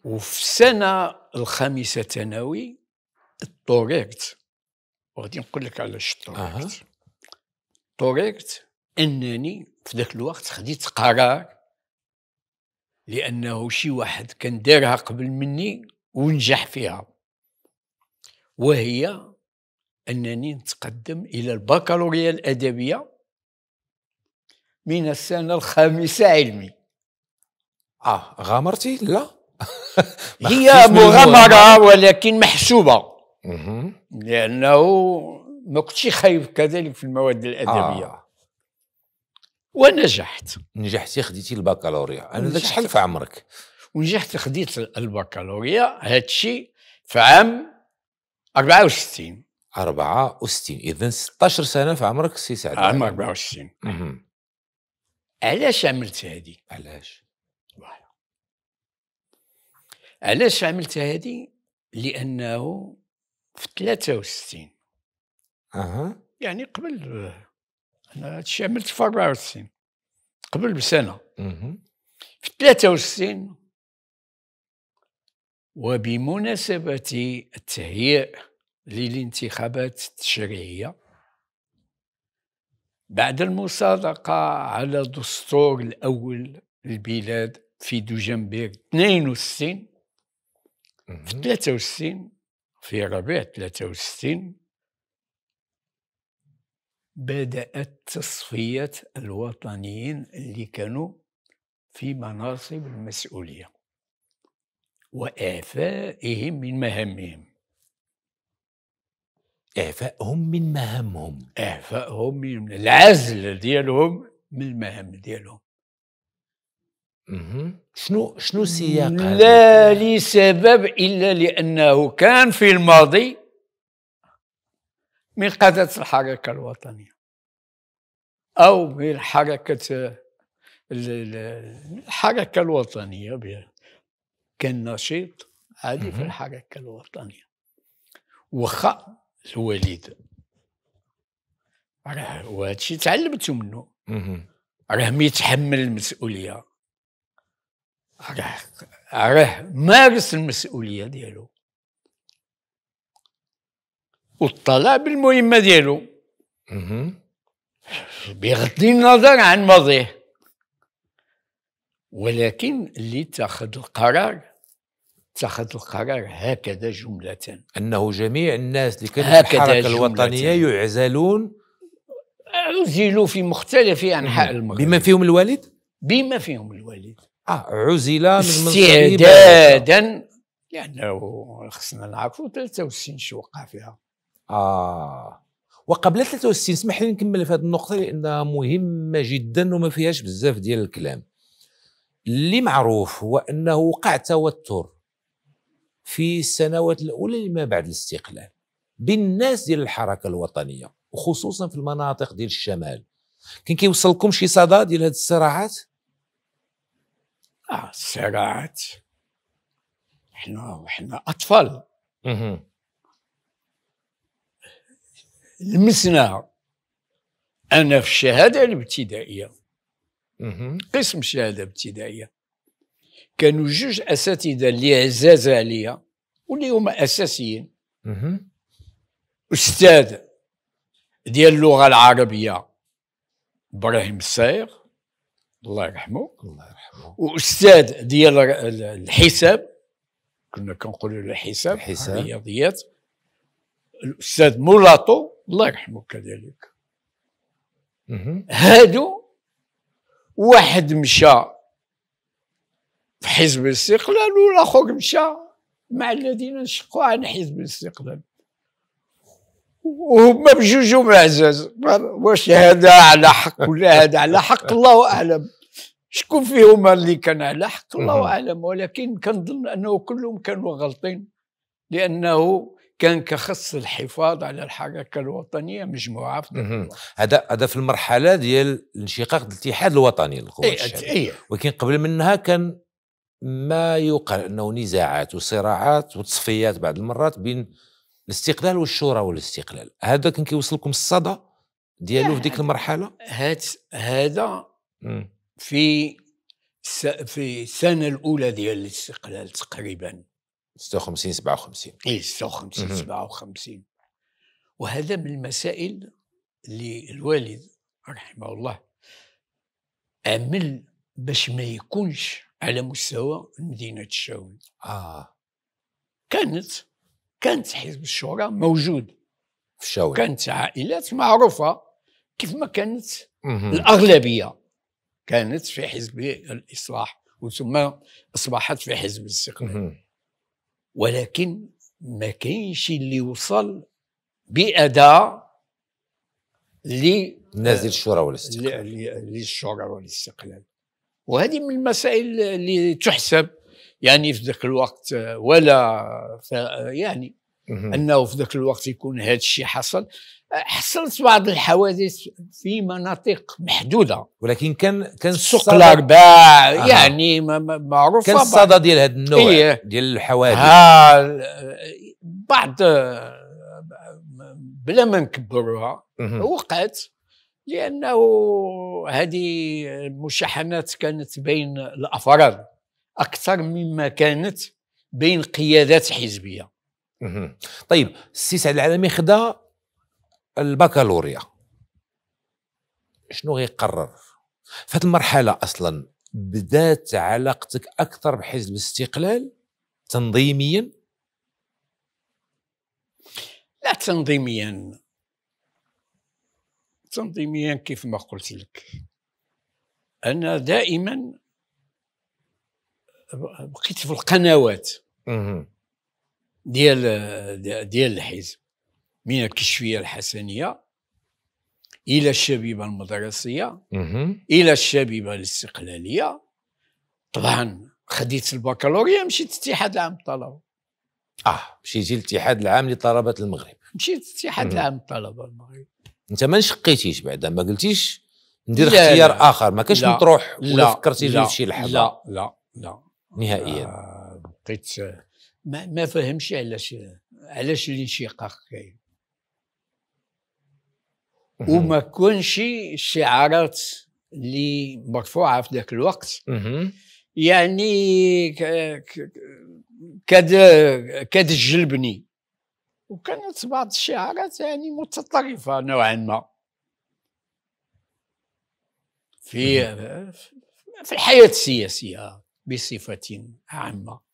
وفي السنة الخامسة ثانوي اضطررت وغادي نقول لك علاش اضطررت اضطررت أنني في ذاك الوقت خديت قرار لأنه شي واحد كان دارها قبل مني ونجح فيها وهي أنني نتقدم إلى البكالوريا الأدبية من السنة الخامسة علمي آه غامرتي؟ لا هي مغامرة ولكن محسوبة لأنه ما كنتش خايف كذلك في المواد الأدبية آه. ونجحت نجحتي خديتي البكالوريا انا ذاك شحال في عمرك ونجحت خديت البكالوريا هادشي في عام 64 64 اذا 16 سنه في عمرك سي سعد عام 64 علاش عملت هادي علاش علاش عملت هادي لانه في 63 اها يعني قبل انا هادشي عملت في 64 قبل بسنه في 63 وبمناسبه التهيئ للانتخابات التشريعيه بعد المصادقه على الدستور الاول للبلاد في دجنبير 62 في 63 في ربيع 63 بدأت تصفية الوطنيين اللي كانوا في مناصب المسؤولية وإعفائهم من مهامهم إعفائهم من مهامهم إعفائهم من العزل ديالهم من المهام ديالهم شنو شنو سياق لا لسبب الا لانه كان في الماضي من قادة الحركة الوطنية أو من حركة الحركة الوطنية كان نشيط عادي في الحركة الوطنية وخا الوالد راه وهذا الشيء تعلمته منه راه ميتحمل المسؤولية راه راه مارس المسؤولية ديالو والطلع بالمهمه ديالو بغض النظر عن ماضيه ولكن اللي اتخذ القرار اتخذ القرار هكذا جملة أنه جميع الناس اللي كانوا في الحركة الوطنية يعزلون عزلوا في مختلف أنحاء المغرب بما فيهم الوالد؟ بما فيهم الوالد آه عزل من استعدادا لأنه خصنا نعرفوا 63 شو وقع فيها اه وقبل 63 اسمح لي نكمل في هذه النقطه لانها مهمه جدا وما فيهاش بزاف ديال الكلام اللي معروف هو انه وقع توتر في السنوات الاولى لما بعد الاستقلال بين الناس ديال الحركه الوطنيه وخصوصا في المناطق ديال الشمال كان كيوصلكم شي صدى ديال هذه الصراعات اه الصراعات حنا حنا اطفال لمسنا انا في الشهاده الابتدائيه قسم الشهاده الابتدائيه كانوا جوج اساتذه اللي عزاز عليا واللي هما اساسيين استاذ ديال اللغه العربيه ابراهيم الصايغ الله يرحمه الله يرحمه واستاذ ديال الحساب كنا كنقولوا الحساب الحساب الرياضيات الاستاذ مولاتو الله يرحمه كذلك هادو واحد مشى في حزب الاستقلال والاخر مشى مع الذين انشقوا عن حزب الاستقلال وهما بجوجهم اعزاز واش هذا على حق ولا هذا على حق الله اعلم شكون فيهم اللي كان على حق الله اعلم ولكن كنظن انه كلهم كانوا غلطين لانه كان كخص الحفاظ على الحركه الوطنيه مجموعة هذا هذا في المرحله ديال انشقاق الاتحاد الوطني للقوى الشعبيه إيه. ولكن قبل منها كان ما يقال انه نزاعات وصراعات وتصفيات بعض المرات بين الاستقلال والشورى والاستقلال هذا كان كيوصلكم الصدى ديالو في ديك المرحله هذا هذا في في السنه الاولى ديال الاستقلال تقريبا 56 57 اي 56 57 وهذا من المسائل اللي الوالد رحمه الله عمل باش ما يكونش على مستوى مدينه الشاون اه كانت كانت حزب الشورى موجود في الشاون كانت عائلات معروفه كيف ما كانت مم. الاغلبيه كانت في حزب الاصلاح وثم اصبحت في حزب الاستقلال ولكن ما كاينش اللي وصل ل نازل الشورى والاستقلال للشورى والاستقلال وهذه من المسائل اللي تحسب يعني في ذاك الوقت آه، ولا آه، يعني انه في ذاك الوقت يكون هذا الشيء حصل حصلت بعض الحوادث في مناطق محدوده ولكن كان كان سوق الارباع آه. يعني معروف كان الصدى ديال هذا النوع إيه. ديال الحوادث آه بعض بلا ما نكبروها وقعت لانه هذه المشاحنات كانت بين الافراد اكثر مما كانت بين قيادات حزبيه طيب السي سعد العالمي خدا البكالوريا شنو غيقرر في هذه المرحله اصلا بدات علاقتك اكثر بحزب الاستقلال تنظيميا لا تنظيميا تنظيميا كيف ما قلت لك انا دائما بقيت في القنوات ديال ديال الحزب من الكشفيه الحسنيه الى الشبيبه المدرسيه الى الشبيبه الاستقلاليه طبعا خديت البكالوريا مشيت الاتحاد العام للطلبه اه مشيتي الاتحاد العام لطلبه المغرب مشيت الاتحاد العام للطلبه المغرب انت ما نشقيتيش بعدا ما قلتيش ندير اختيار لا اخر ما كانش مطروح ولا فكرتي في شي لحظه لا لا لا نهائيا آه بقيت ما, ما فهمش علاش علاش الانشقاق كاين وما كونش الشعارات اللي مرفوعه في ذاك الوقت يعني كاد كاد تجلبني وكانت بعض الشعارات يعني متطرفه نوعا ما في في الحياه السياسيه بصفه عامه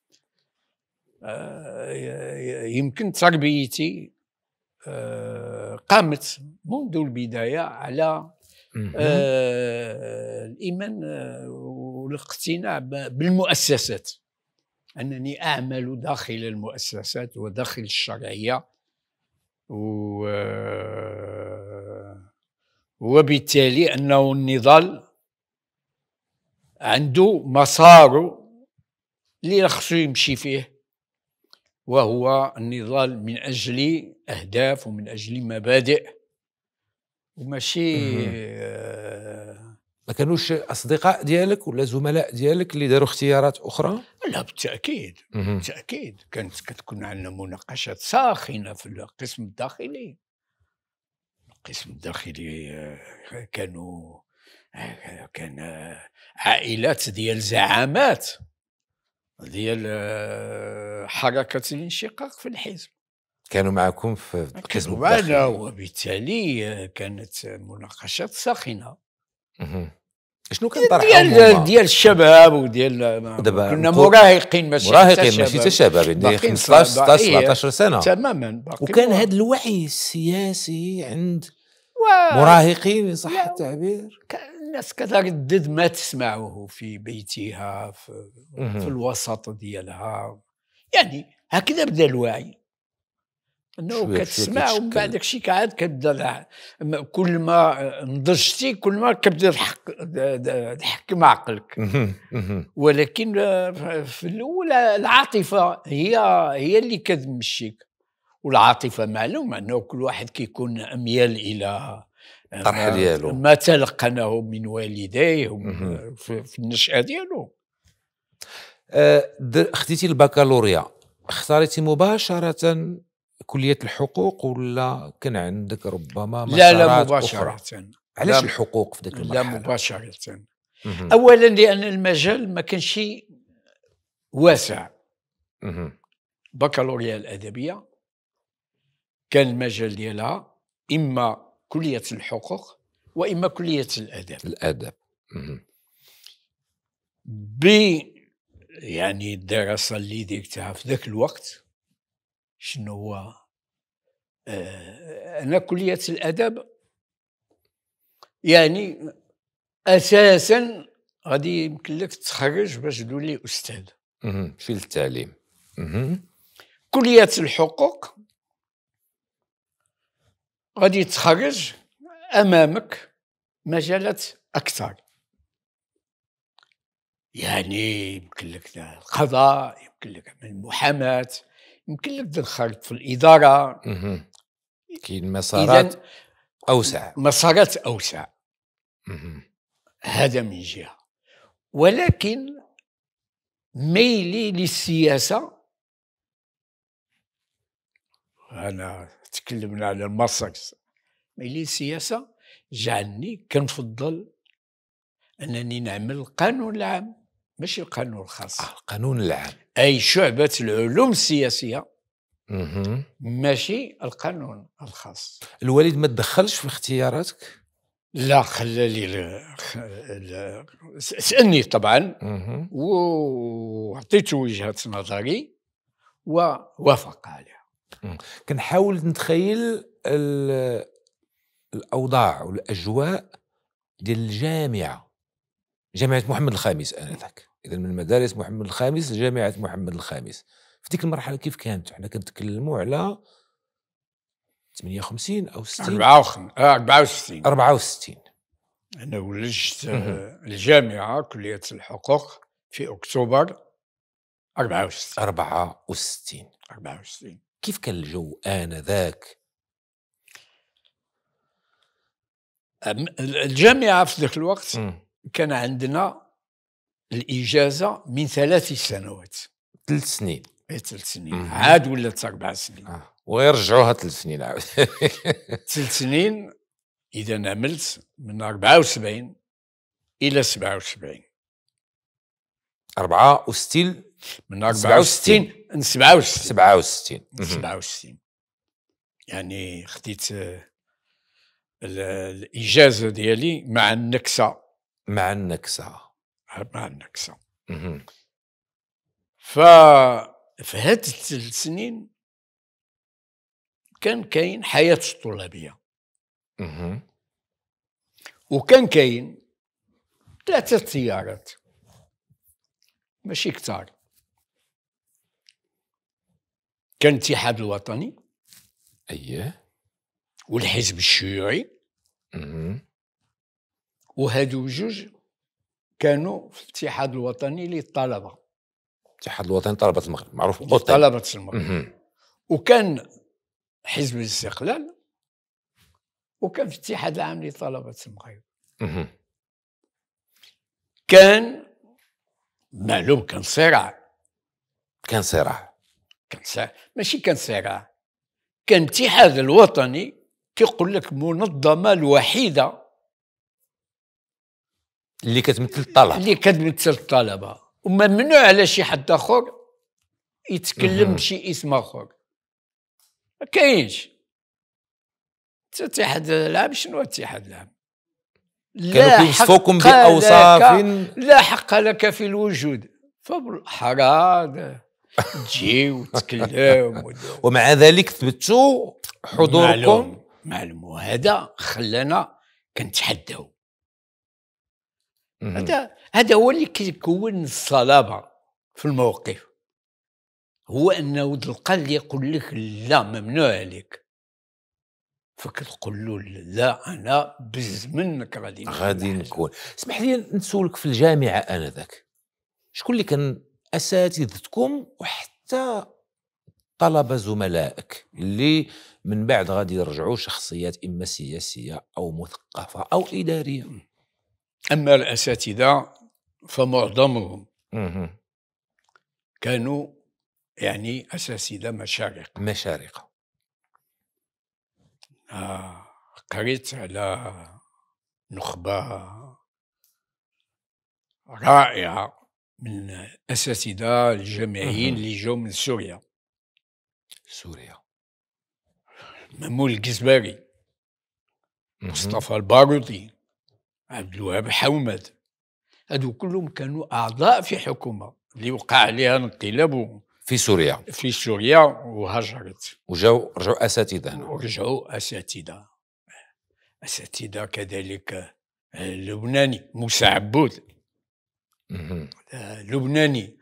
آه، يمكن تربيتي آه، قامت منذ البدايه على آه، الايمان والاقتناع بالمؤسسات انني اعمل داخل المؤسسات وداخل الشرعيه و وبالتالي انه النضال عنده مساره اللي خصو يمشي فيه وهو النضال من اجل اهداف ومن اجل مبادئ وماشي آه، ما كانوش اصدقاء ديالك ولا زملاء ديالك اللي داروا اختيارات اخرى؟ لا بالتاكيد بالتاكيد كانت كتكون عندنا مناقشات ساخنه في القسم الداخلي القسم الداخلي آه، كانوا آه، كان عائلات ديال زعامات ديال حركه آه، الانشقاق في الحزب كانوا معكم في القسم معنا وبالتالي آه، كانت مناقشات ساخنه شنو كان طرحهم ديال ديال الشباب وديال كنا مراهقين ماشي مراهقين ماشي حتى شباب 15 16 17 سنه تماما وكان هذا الوعي السياسي عند مراهقين صح التعبير الناس كتردد ما تسمعه في بيتها في, في الوسط ديالها يعني هكذا بدا الوعي انه كتسمع ومن بعد داكشي كعاد كتبدا كل ما نضجتي كل ما كتبدا تحكم عقلك ولكن في الاول العاطفه هي هي اللي كتمشيك والعاطفه معلومه انه كل واحد كيكون اميال الى طرح ديالو ما تلقنه من والديه في النشأة ديالو أه، خديتي البكالوريا اختاريتي مباشرة كلية الحقوق ولا كان عندك ربما لا لا مباشرة علاش الحقوق في ذاك المرحلة؟ لا مباشرة أولا لأن المجال ما كانش واسع بكالوريا الأدبية كان المجال ديالها إما كلية الحقوق وإما كلية الآداب الآداب ب يعني الدراسة اللي درتها في ذاك الوقت شنو هو آه أنا كلية الآداب يعني أساسا غادي يمكن لك تخرج باش تولي أستاذ في التعليم كلية الحقوق غادي تخرج امامك مجالات اكثر يعني يمكن لك القضاء يمكن لك المحاماه يمكن لك تنخرط في الاداره كاين مسارات اوسع مسارات اوسع هذا من جهه ولكن ميلي للسياسه انا تكلمنا على المارسكس ملي السياسة جعلني كنفضل أنني نعمل القانون العام ماشي القانون الخاص آه القانون العام أي شعبة العلوم السياسية ماشي القانون الخاص الوالد ما تدخلش في اختياراتك لا خلى لي سالني طبعا وعطيته وجهه نظري ووافق عليها كنحاول نتخيل الاوضاع والاجواء ديال الجامعه جامعه محمد الخامس انذاك اذا من مدارس محمد الخامس لجامعه محمد الخامس في ديك المرحله كيف كانت حنا كنتكلموا على 58 او 60 64 64 انا ولجت الجامعه كليه الحقوق في اكتوبر 64 64 64 كيف كان الجو آنذاك؟ الجامعة في ذاك الوقت م. كان عندنا الإجازة من ثلاث سنوات ثلاث سنين اي ثلاث سنين عاد ولات أربع سنين آه. ويرجعوها ثلاث سنين عاود ثلاث سنين إذا عملت من 74 إلى 77 أربعة وستيل من 64 67 67 67 يعني خديت آه، الاجازه ديالي مع النكسه مع النكسه مع النكسه ف في هاد السنين كان كاين حياه الطلابيه وكان كاين ثلاثه سيارات ماشي كثار كان الاتحاد الوطني اييه والحزب الشيوعي وهادو جوج كانوا في الاتحاد الوطني للطلبه الاتحاد الوطني طلبه المغرب معروف طلبه المغرب وكان حزب الاستقلال وكان في الاتحاد العام لطلبه المغرب كان معلوم كان صراع كان صراع كنسا ماشي كان الاتحاد الوطني كيقول لك منظمه الوحيده اللي كتمثل الطلبه اللي كتمثل الطلبه وممنوع على شي حد اخر يتكلم بشي اسم اخر ما كاينش الاتحاد العام شنو الاتحاد العام كانوا باوصاف لا حق لك في الوجود فبالحراد تجي وتكلم ومع ذلك ثبتوا حضوركم معلوم وهذا خلانا كنتحداو هذا هذا هو اللي كيكون الصلابه في الموقف هو انه تلقى اللي يقول لك لا ممنوع عليك فكتقول له لا انا بزمنك غادي غادي نكون سمح لي نسولك في الجامعه انذاك شكون اللي كان اساتذتكم وحتى طلبه زملائك اللي من بعد غادي يرجعوا شخصيات اما سياسيه او مثقفه او اداريه اما الاساتذه فمعظمهم كانوا يعني اساتذه مشارقه مشارقه آه قريت على نخبه رائعه من الاساتذه الجامعيين اللي جاوا من سوريا سوريا مامون الجزبري مصطفى البارودي عبد الوهاب حومد هذو كلهم كانوا اعضاء في حكومه اللي وقع عليها انقلاب في سوريا في سوريا وهجرت وجاو رجعوا اساتذه هنا ورجعوا اساتذه اساتذه كذلك اللبناني آه، موسى عبود آه، لبناني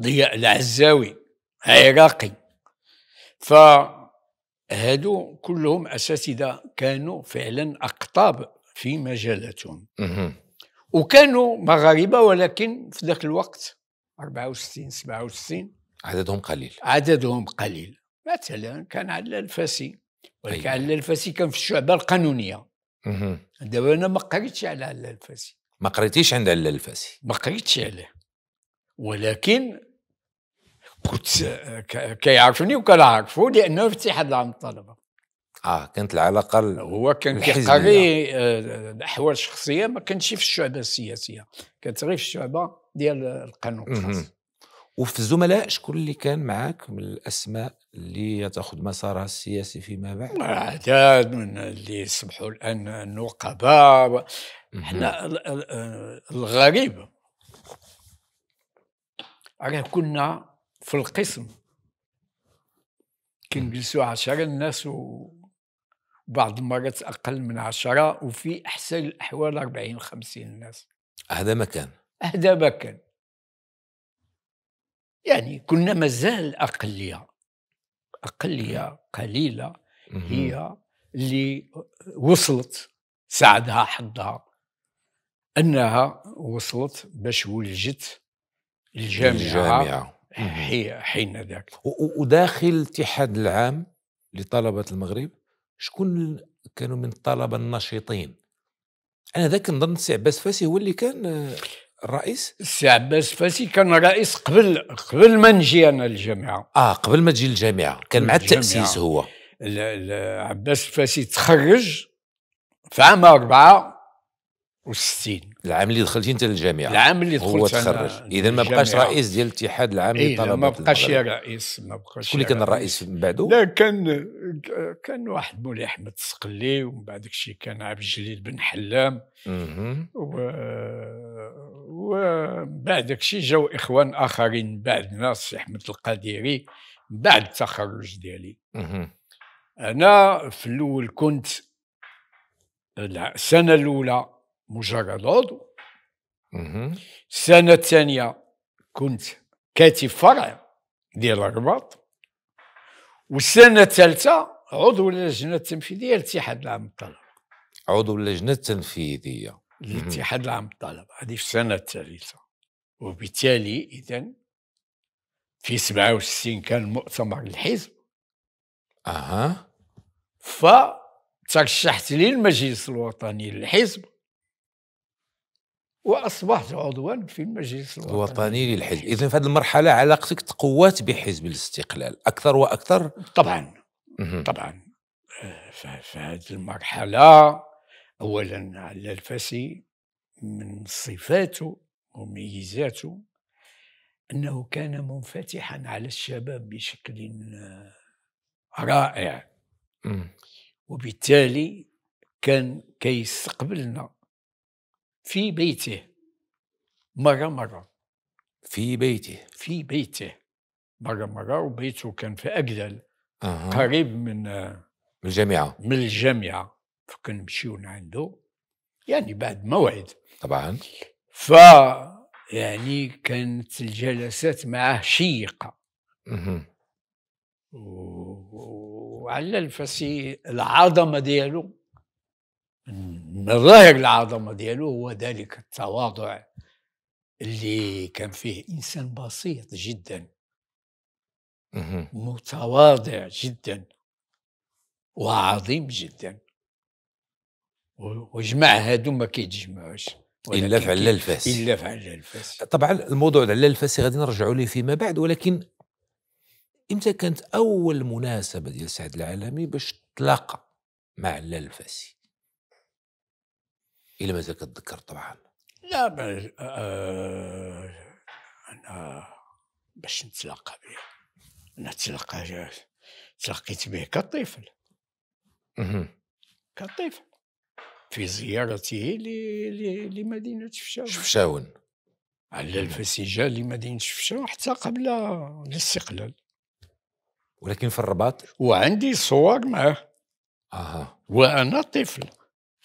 ضياء العزاوي عراقي فهادو كلهم اساتذه كانوا فعلا اقطاب في مجالاتهم وكانوا مغاربه ولكن في ذاك الوقت 64 67 عددهم قليل عددهم قليل مثلا كان على الفاسي ولكن أيوة. على الفاسي كان في الشعبه القانونيه دابا انا ما قريتش على علاء الفاسي ما قريتيش عند علا الفاسي ما قريتش عليه ولكن كنت كيعرفني وكنعرفو لانه في اتحاد العام الطلبه اه كانت العلاقه ال... هو كان كيقري آه، الاحوال الشخصيه ما كانش في الشعبه السياسيه كانت غير في الشعبه ديال القانون الخاص وفي الزملاء شكون اللي كان معاك من الاسماء اللي تاخذ مسارها السياسي فيما بعد؟ عدد من اللي يصبحوا الان نقباء حنا الغريب راه كنا في القسم كنجلسوا عشرة الناس وبعض المرات اقل من عشرة وفي احسن الاحوال 40 50 ناس هذا مكان هذا مكان يعني كنا مازال اقليه اقليه قليله هي اللي وصلت ساعدها حظها انها وصلت باش ولجت الجامعه, الجامعة. حين ذاك وداخل الاتحاد العام لطلبه المغرب شكون كانوا من الطلبه النشيطين انا ذاك نظن السي عباس فاسي هو اللي كان آه، الرئيس السي عباس فاسي كان رئيس قبل قبل ما نجي انا الجامعه اه قبل ما تجي الجامعه كان مع التاسيس هو عباس الفاسي تخرج في عام أربعة وستين العام اللي دخلتي انت للجامعه العام اللي دخلت هو تخرج اذا ما بقاش رئيس ديال الاتحاد العام إيه للطلبه ما بقاش رئيس ما بقاش شكون اللي كان الرئيس من بعده لا كان كان واحد مولاي احمد السقلي ومن بعد الشيء كان عبد الجليل بن حلام و ومن بعد الشيء جاو اخوان اخرين من بعد ناس احمد القاديري من بعد التخرج ديالي انا في الاول كنت السنه الاولى مجرد عضو السنة الثانية كنت كاتب فرع ديال الرباط والسنة الثالثة عضو اللجنة التنفيذية لاتحاد العام الطلبة عضو اللجنة التنفيذية لاتحاد العام الطلبة هذه في السنة الثالثة وبالتالي إذا في 67 كان مؤتمر الحزب اها فترشحت للمجلس الوطني للحزب واصبحت عضوا في المجلس الوطني, الوطني للحزب اذا في هذه المرحله علاقتك تقوات بحزب الاستقلال اكثر واكثر طبعا طبعا في هذه المرحله اولا على الفاسي من صفاته وميزاته انه كان منفتحا على الشباب بشكل رائع وبالتالي كان كيستقبلنا في بيته مرة مرة في بيته في بيته مرة مرة وبيته كان في أجدل أه. قريب من الجامعة من الجامعة فكنا نمشيو عنده يعني بعد موعد طبعا ف يعني كانت الجلسات معه شيقة أه. وعلى الفسي العظمة ديالو مظاهر العظمه ديالو هو ذلك التواضع اللي كان فيه انسان بسيط جدا متواضع جدا وعظيم جدا وجمع هادو ما كيتجمعوش الا في علال الفاس الا في علال الفاس طبعا الموضوع علال الفاس غادي نرجعوا ليه فيما بعد ولكن امتى كانت اول مناسبه ديال سعد العالمي باش تلاقى مع علال الفاسي الى زال كتذكر طبعا لا بل آه،, آه انا باش نتلاقى به انا تلاقى تلاقيت به كطفل كطفل في زيارته لمدينه فشاون شفشاون على الفسيجه لمدينه فشاون حتى قبل الاستقلال ولكن في الرباط وعندي صور معه اها وانا طفل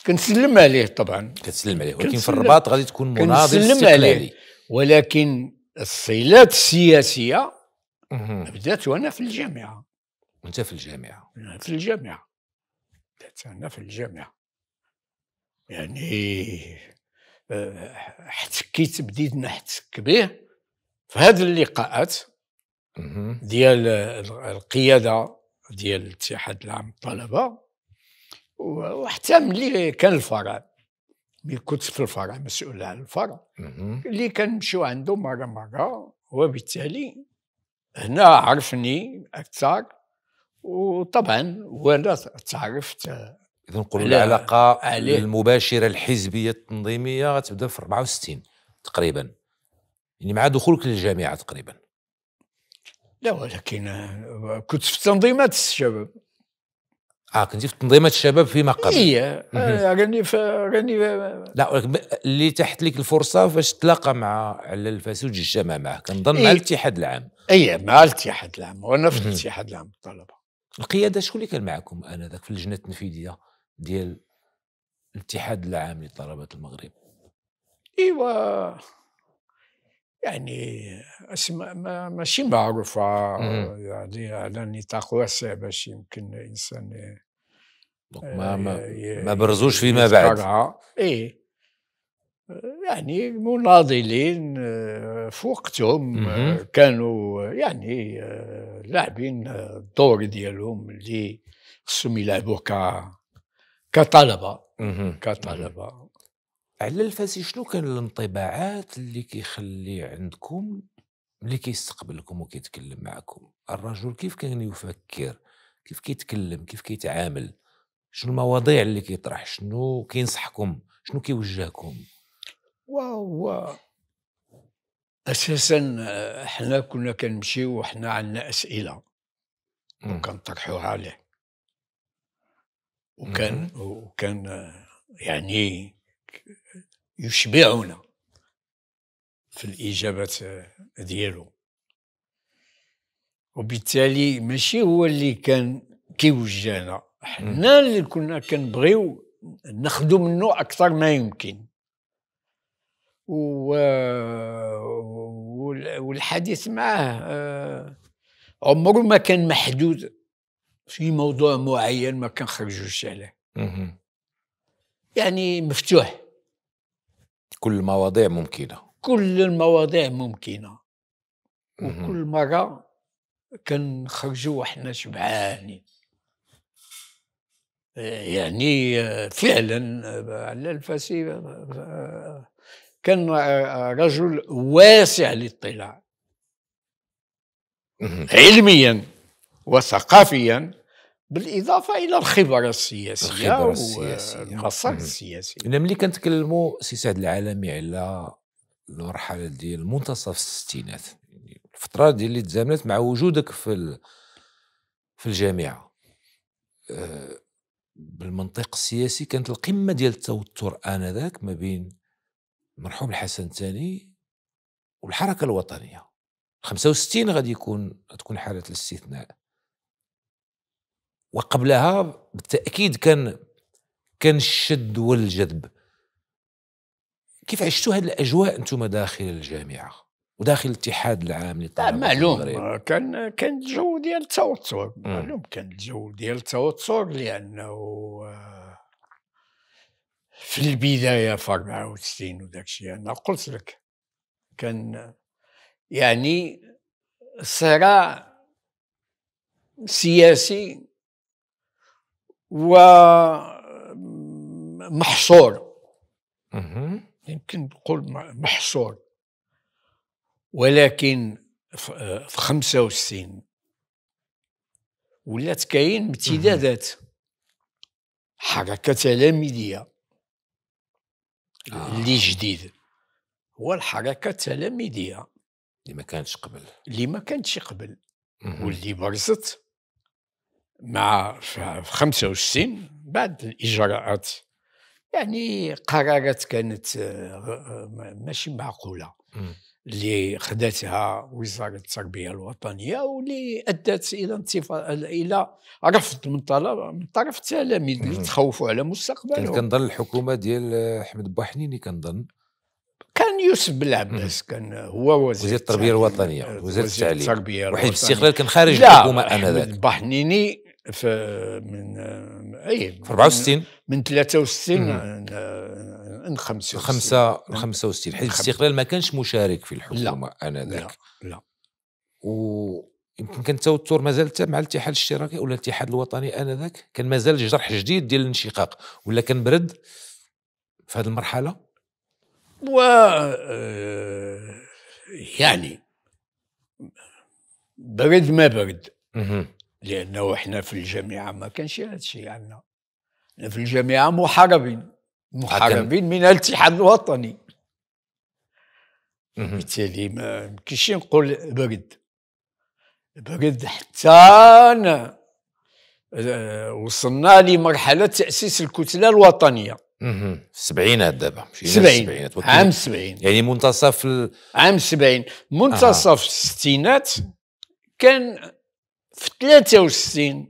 كنسلم عليه طبعا كتسلم عليه ولكن في الرباط غادي تكون مناضل استقلالي ولكن الصلات السياسيه بدات وانا في الجامعه وانت في الجامعه في الجامعه بدات انا في الجامعه يعني احتكيت آه، بديت نحتك به في هذه اللقاءات ديال القياده ديال الاتحاد العام الطلبه وحتى ملي كان الفرع ملي كنت في الفرع مسؤول عن الفرع اللي كنمشيو عنده مره مره وبالتالي هنا عرفني اكثر وطبعا وانا تعرفت اذا نقول العلاقه عليه. المباشره الحزبيه التنظيميه غتبدا في 64 تقريبا يعني مع دخولك للجامعه تقريبا لا ولكن كنت في تنظيمات الشباب اه كنتي في تنظيمه الشباب فيما قبل اي راني آه، يعني راني يعني لا اللي تحت لك الفرصه فاش تلاقى مع على الفاسوج الجامع معاه كنظن إيه. مع الاتحاد العام اي مع الاتحاد العام وانا في الاتحاد العام الطلبه القياده شكون اللي كان معكم انا ذاك في اللجنه التنفيذيه ديال الاتحاد العام لطلبه المغرب ايوا يعني اسماء ماشي معروفه آه، يعني على نطاق واسع باش يمكن الانسان آه، ما ما, ما برزوش فيما بعد ايه يعني مناضلين آه، في وقتهم كانوا يعني لاعبين الدور ديالهم اللي خصهم يلعبوه كطلبه كطلبه على الفاسي شنو كان الانطباعات اللي كيخلي عندكم اللي كيستقبلكم وكيتكلم معكم الرجل كيف كان يفكر كيف كيتكلم كيف كيتعامل شنو المواضيع اللي كيطرح شنو كينصحكم شنو كيوجهكم وهو اساسا آه، حنا كنا كنمشيو وحنا عندنا اسئله وكنطرحوها عليه وكان وكان آه، يعني يشبعنا في الإجابات ديالو وبالتالي ماشي هو اللي كان كيوجهنا حنا اللي كنا كنبغيو ناخذ منه اكثر ما يمكن و... والحديث معاه آه، عمره ما كان محدود في موضوع معين ما كنخرجوش عليه يعني مفتوح كل المواضيع ممكنه كل المواضيع ممكنه وكل مره كنخرجوا وحنا شبعانين يعني فعلا على الفاسي كان رجل واسع للطلاع علميا وثقافيا بالاضافه الى الخبره السياسيه الخبره السياسيه المسار السياسي انا ملي كنتكلموا سي سعد العالمي على المرحله ديال منتصف الستينات يعني الفتره ديال اللي تزامنت مع وجودك في ال... في الجامعه آه، بالمنطق السياسي كانت القمه ديال التوتر انذاك ما بين المرحوم الحسن الثاني والحركه الوطنيه 65 غادي يكون تكون حاله الاستثناء وقبلها بالتاكيد كان كان الشد والجذب كيف عشتوا هذه الاجواء انتم داخل الجامعه وداخل الاتحاد العام للطلبه معلوم كان كان الجو ديال التوتر معلوم كان الجو ديال التوتر لانه آه، في البدايه في 64 وداك الشيء انا قلت لك كان يعني صراع سياسي ومحصور يمكن نقول محصور ولكن آه، في 65 ولات كاين امتدادات حركه تلاميذيه آه. اللي جديد هو الحركه التلاميذيه اللي ما كانتش قبل اللي ما كانتش قبل واللي برزت مع في 65 بعد الاجراءات يعني قرارات كانت آه، ماشي معقوله اللي خداتها وزاره التربيه الوطنيه واللي ادت الى انتفاضه الى رفض من طلب من طرف التلاميذ اللي تخوفوا على مستقبلهم كنظن الحكومه ديال احمد بوحنيني كنظن كان يوسف بن العباس كان هو وزير, وزير التربية الوطنية وزير التعليم وحيد الاستقلال كان خارج الحكومة آنذاك بحنيني في من آه، اي 64 من 63 ان 65 5 65 حزب الاستقلال ما كانش مشارك في الحكومه انذاك لا لا ويمكن كان التوتر مازال مع الاتحاد الاشتراكي ولا الاتحاد الوطني انذاك كان مازال جرح جديد ديال الانشقاق ولا كان برد في هذه المرحله و آه، يعني برد ما برد لانه احنا في الجامعه ما كانش هذا الشيء عندنا احنا في الجامعه محاربين محاربين من الاتحاد الوطني بالتالي ما يمكنش نقول برد برد حتى آه، وصلنا لمرحله تاسيس الكتله الوطنيه اها السبعينات دابا السبعينات عام السبعين يعني منتصف ال... عام السبعين منتصف الستينات كان في 63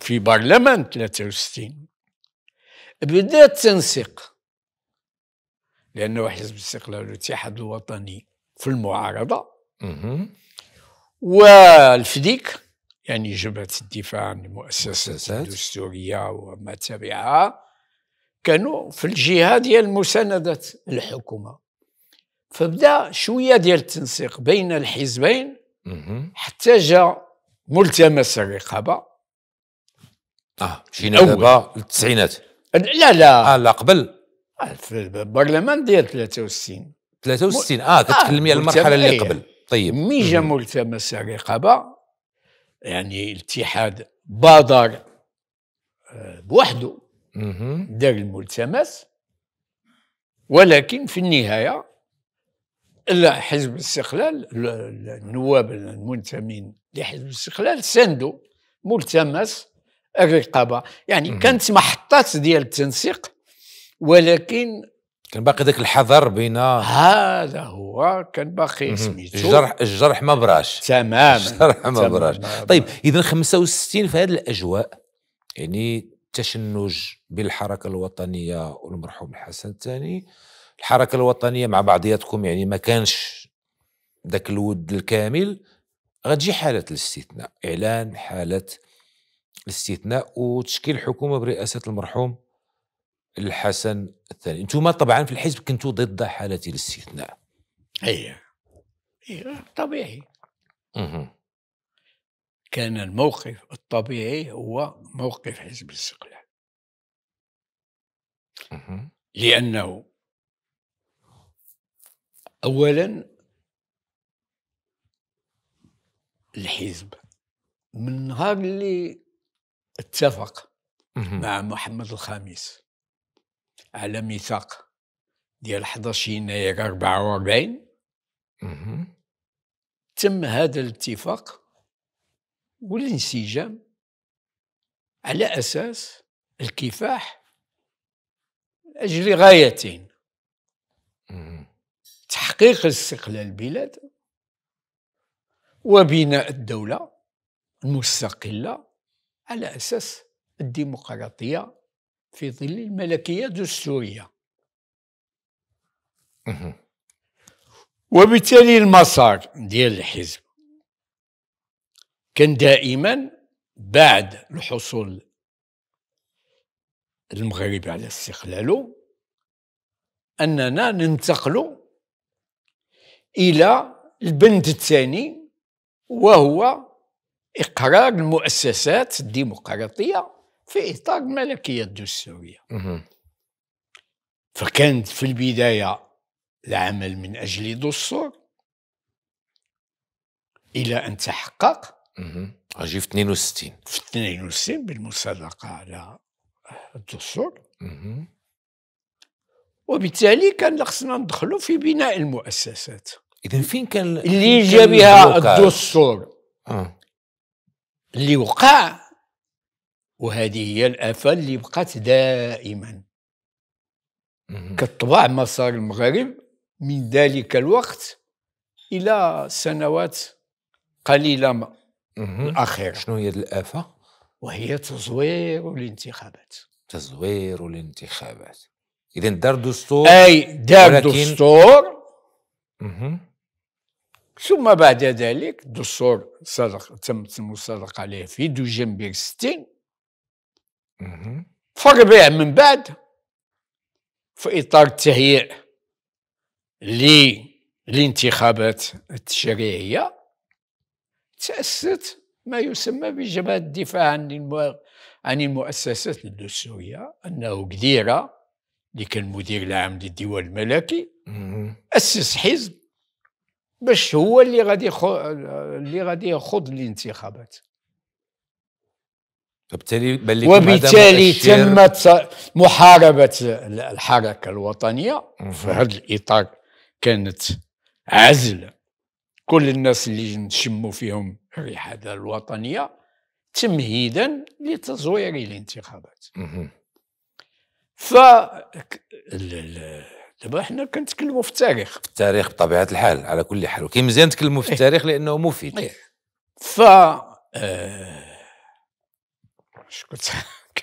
في برلمان 63 بدا التنسيق لانه حزب الاستقلال والاتحاد الوطني في المعارضه والفديك يعني جبهه الدفاع عن المؤسسات الدستوريه وما تبعها كانوا في الجهه ديال مسانده الحكومه فبدا شويه ديال التنسيق بين الحزبين حتى جاء ملتمس الرقابه اه مشينا دابا التسعينات لا لا اه لا قبل آه، في البرلمان ديال 63 63 اه كتكلمي آه، على المرحله اللي قبل طيب مي جا ملتمس الرقابه يعني الاتحاد بادر آه، بوحده دار الملتمس ولكن في النهايه حزب الاستقلال النواب المنتمين لحزب الاستقلال ساندوا ملتمس الرقابه يعني مم. كانت محطات ديال التنسيق ولكن كان باقي ذاك الحذر بين هذا هو كان باقي سميتو الجرح الجرح ما براش تماما الجرح ما براش طيب اذا 65 في هذه الاجواء يعني تشنج بالحركه الوطنيه والمرحوم الحسن الثاني الحركه الوطنيه مع بعضياتكم يعني ما كانش ذاك الود الكامل غتجي حالة الاستثناء إعلان حالة الاستثناء وتشكيل حكومة برئاسة المرحوم الحسن الثاني انتم طبعا في الحزب كنتوا ضد حالة الاستثناء اي اي طبيعي مه. كان الموقف الطبيعي هو موقف حزب الاستقلال لأنه أولا الحزب من نهار اللي اتفق مع محمد الخامس على ميثاق ديال 11 يناير 44 تم هذا الاتفاق والانسجام على اساس الكفاح اجل غايتين تحقيق استقلال البلاد وبناء الدولة المستقلة على أساس الديمقراطية في ظل الملكية الدستورية وبالتالي المسار ديال الحزب كان دائما بعد الحصول المغرب على استقلاله أننا ننتقل إلى البند الثاني وهو إقرار المؤسسات الديمقراطية في إطار الملكية الدستورية فكانت في البداية العمل من أجل دستور إلى أن تحقق أجي في 62 في 62 بالمصادقة على الدستور وبالتالي كان خصنا ندخلوا في بناء المؤسسات اذا فين كان اللي جا بها الدستور آه. اللي وقع وهذه هي الافه اللي بقات دائما كطبع مسار المغرب من ذلك الوقت الى سنوات قليله ما الاخيره شنو هي الافه وهي تزوير الانتخابات تزوير الانتخابات اذا دار دستور اي دار دستور ثم بعد ذلك الدستور صدق تم تم عليه في دجنبير 60 فربيع من بعد في اطار التهيئ للانتخابات التشريعيه تاسست ما يسمى بجبهه الدفاع عن المو... عن المؤسسات الدستوريه انه قديره اللي كان مدير العام للديوان الملكي اسس حزب باش هو اللي غادي خو... اللي غادي يخوض الانتخابات وبالتالي وبالتالي تمت محاربه الحركه الوطنيه في هذا الاطار كانت عزل كل الناس اللي نشموا فيهم الريحه الوطنيه تمهيدا لتزوير الانتخابات ف دابا حنا كنتكلموا في التاريخ في التاريخ بطبيعه الحال على كل حال وكي مزيان نتكلموا في إيه. التاريخ لانه مفيد إيه. إيه. ف آه، اش كنت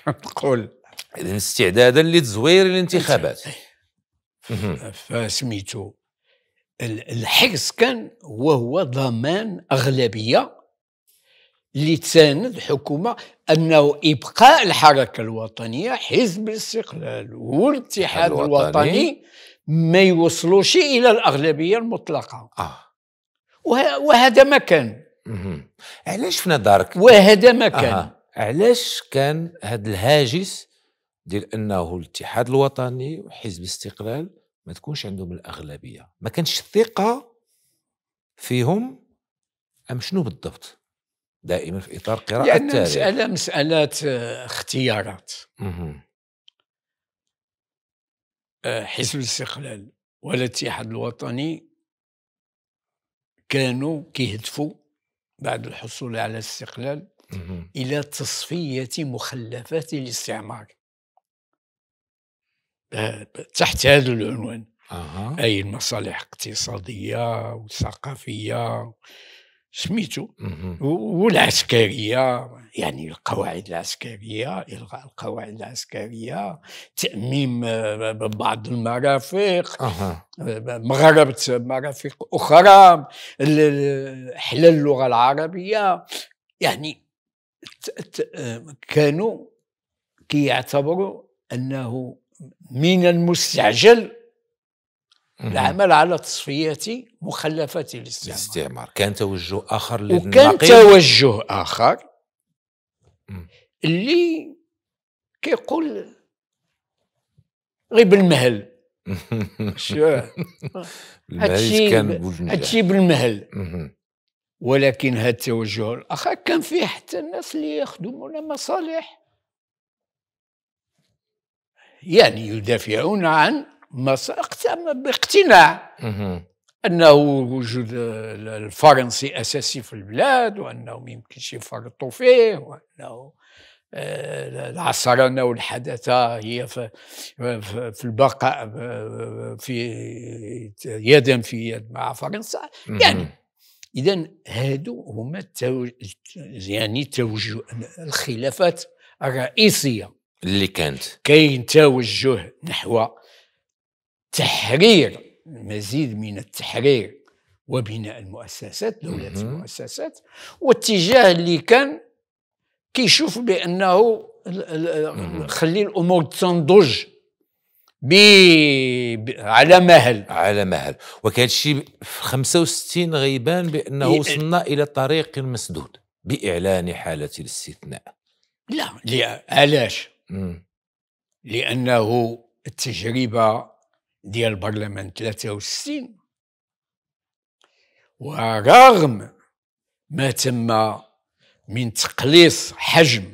كنقول استعدادا لتزوير الانتخابات إيه. فسميتو الحرص كان وهو ضمان اغلبيه اللي تساند الحكومه انه ابقاء الحركه الوطنيه حزب الاستقلال والاتحاد الوطني, الوطني ما يوصلوش الى الاغلبيه المطلقه آه. وه... وهذا ما كان علاش في نظرك وهذا ما كان آه. علاش كان هذا الهاجس ديال انه الاتحاد الوطني وحزب الاستقلال ما تكونش عندهم الاغلبيه ما كانش الثقه فيهم ام شنو بالضبط دائما في اطار قراءه يعني التاريخ مساله مساله آه، اختيارات آه، حزب الاستقلال والاتحاد الوطني كانوا كيهدفوا بعد الحصول على الاستقلال الى تصفيه مخلفات الاستعمار آه، تحت هذا العنوان أه. اي المصالح الاقتصاديه والثقافيه سميتو والعسكريه يعني القواعد العسكريه الغاء القواعد العسكريه تاميم آه، بعض المرافق مغاربه مرافق اخرى احلال اللغه العربيه يعني كانوا كيعتبروا انه من المستعجل العمل على تصفية مخلفات الاستعمار الاستعمار كان توجه آخر للنقيب وكان توجه آخر اللي كيقول غير بالمهل آه. هادشي هادشي بالمهل ولكن هذا التوجه الاخر كان فيه حتى الناس اللي يخدمون مصالح يعني يدافعون عن اقتنع باقتناع انه وجود الفرنسي اساسي في البلاد وانه ما يمكنش يفرطوا فيه وانه آه، العصرنه والحداثه هي في, في البقاء آه، في يدا في يد مع فرنسا يعني اذا هادو هما التوج... يعني توجه الخلافات الرئيسيه اللي كانت كاين توجه نحو تحرير المزيد من التحرير وبناء المؤسسات دولة المؤسسات واتجاه اللي كان كيشوف بأنه خلي الأمور تنضج بي على مهل على مهل وكان الشيء في 65 غيبان بانه وصلنا الى طريق مسدود باعلان حاله الاستثناء لا علاش لانه التجربه ديال البرلمان 63 ورغم ما تم من تقليص حجم